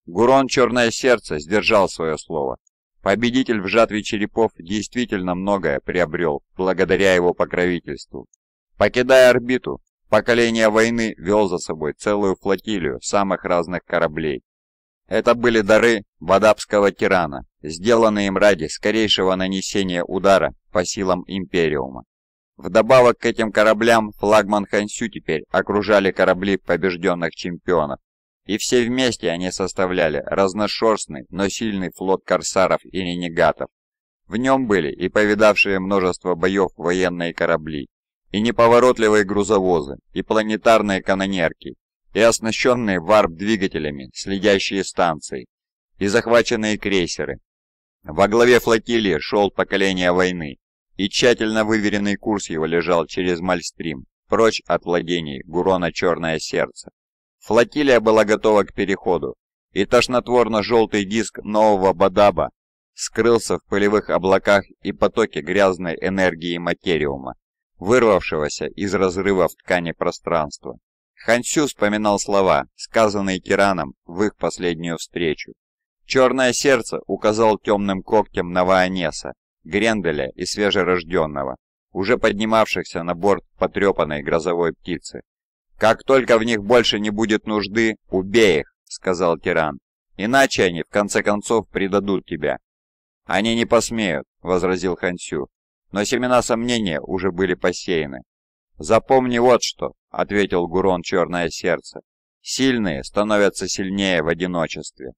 Гурон Черное Сердце сдержал свое слово Победитель в жатве черепов действительно многое приобрел благодаря его покровительству. Покидая орбиту, поколение войны вел за собой целую флотилию самых разных кораблей. Это были дары вадабского тирана, сделанные им ради скорейшего нанесения удара по силам Империума. Вдобавок к этим кораблям флагман Хансю теперь окружали корабли побежденных чемпионов, и все вместе они составляли разношерстный, но сильный флот корсаров и ренегатов. В нем были и повидавшие множество боев военные корабли, и неповоротливые грузовозы, и планетарные канонерки, и оснащенные варп-двигателями следящие станции, и захваченные крейсеры. Во главе флотилии шел поколение войны, и тщательно выверенный курс его лежал через Мальстрим, прочь от владений Гурона Черное Сердце. Флотилия была готова к переходу, и тошнотворно-желтый диск нового Бадаба скрылся в пылевых облаках и потоке грязной энергии материума, вырвавшегося из разрыва в ткани пространства. Хансю вспоминал слова, сказанные тираном в их последнюю встречу. Черное сердце указал темным когтем на Ваонеса, Гренделя и свежерожденного, уже поднимавшихся на борт потрепанной грозовой птицы. «Как только в них больше не будет нужды, убей их», — сказал тиран. «Иначе они, в конце концов, предадут тебя». «Они не посмеют», — возразил Хансю. Но семена сомнения уже были посеяны. «Запомни вот что», — ответил Гурон Черное Сердце. «Сильные становятся сильнее в одиночестве».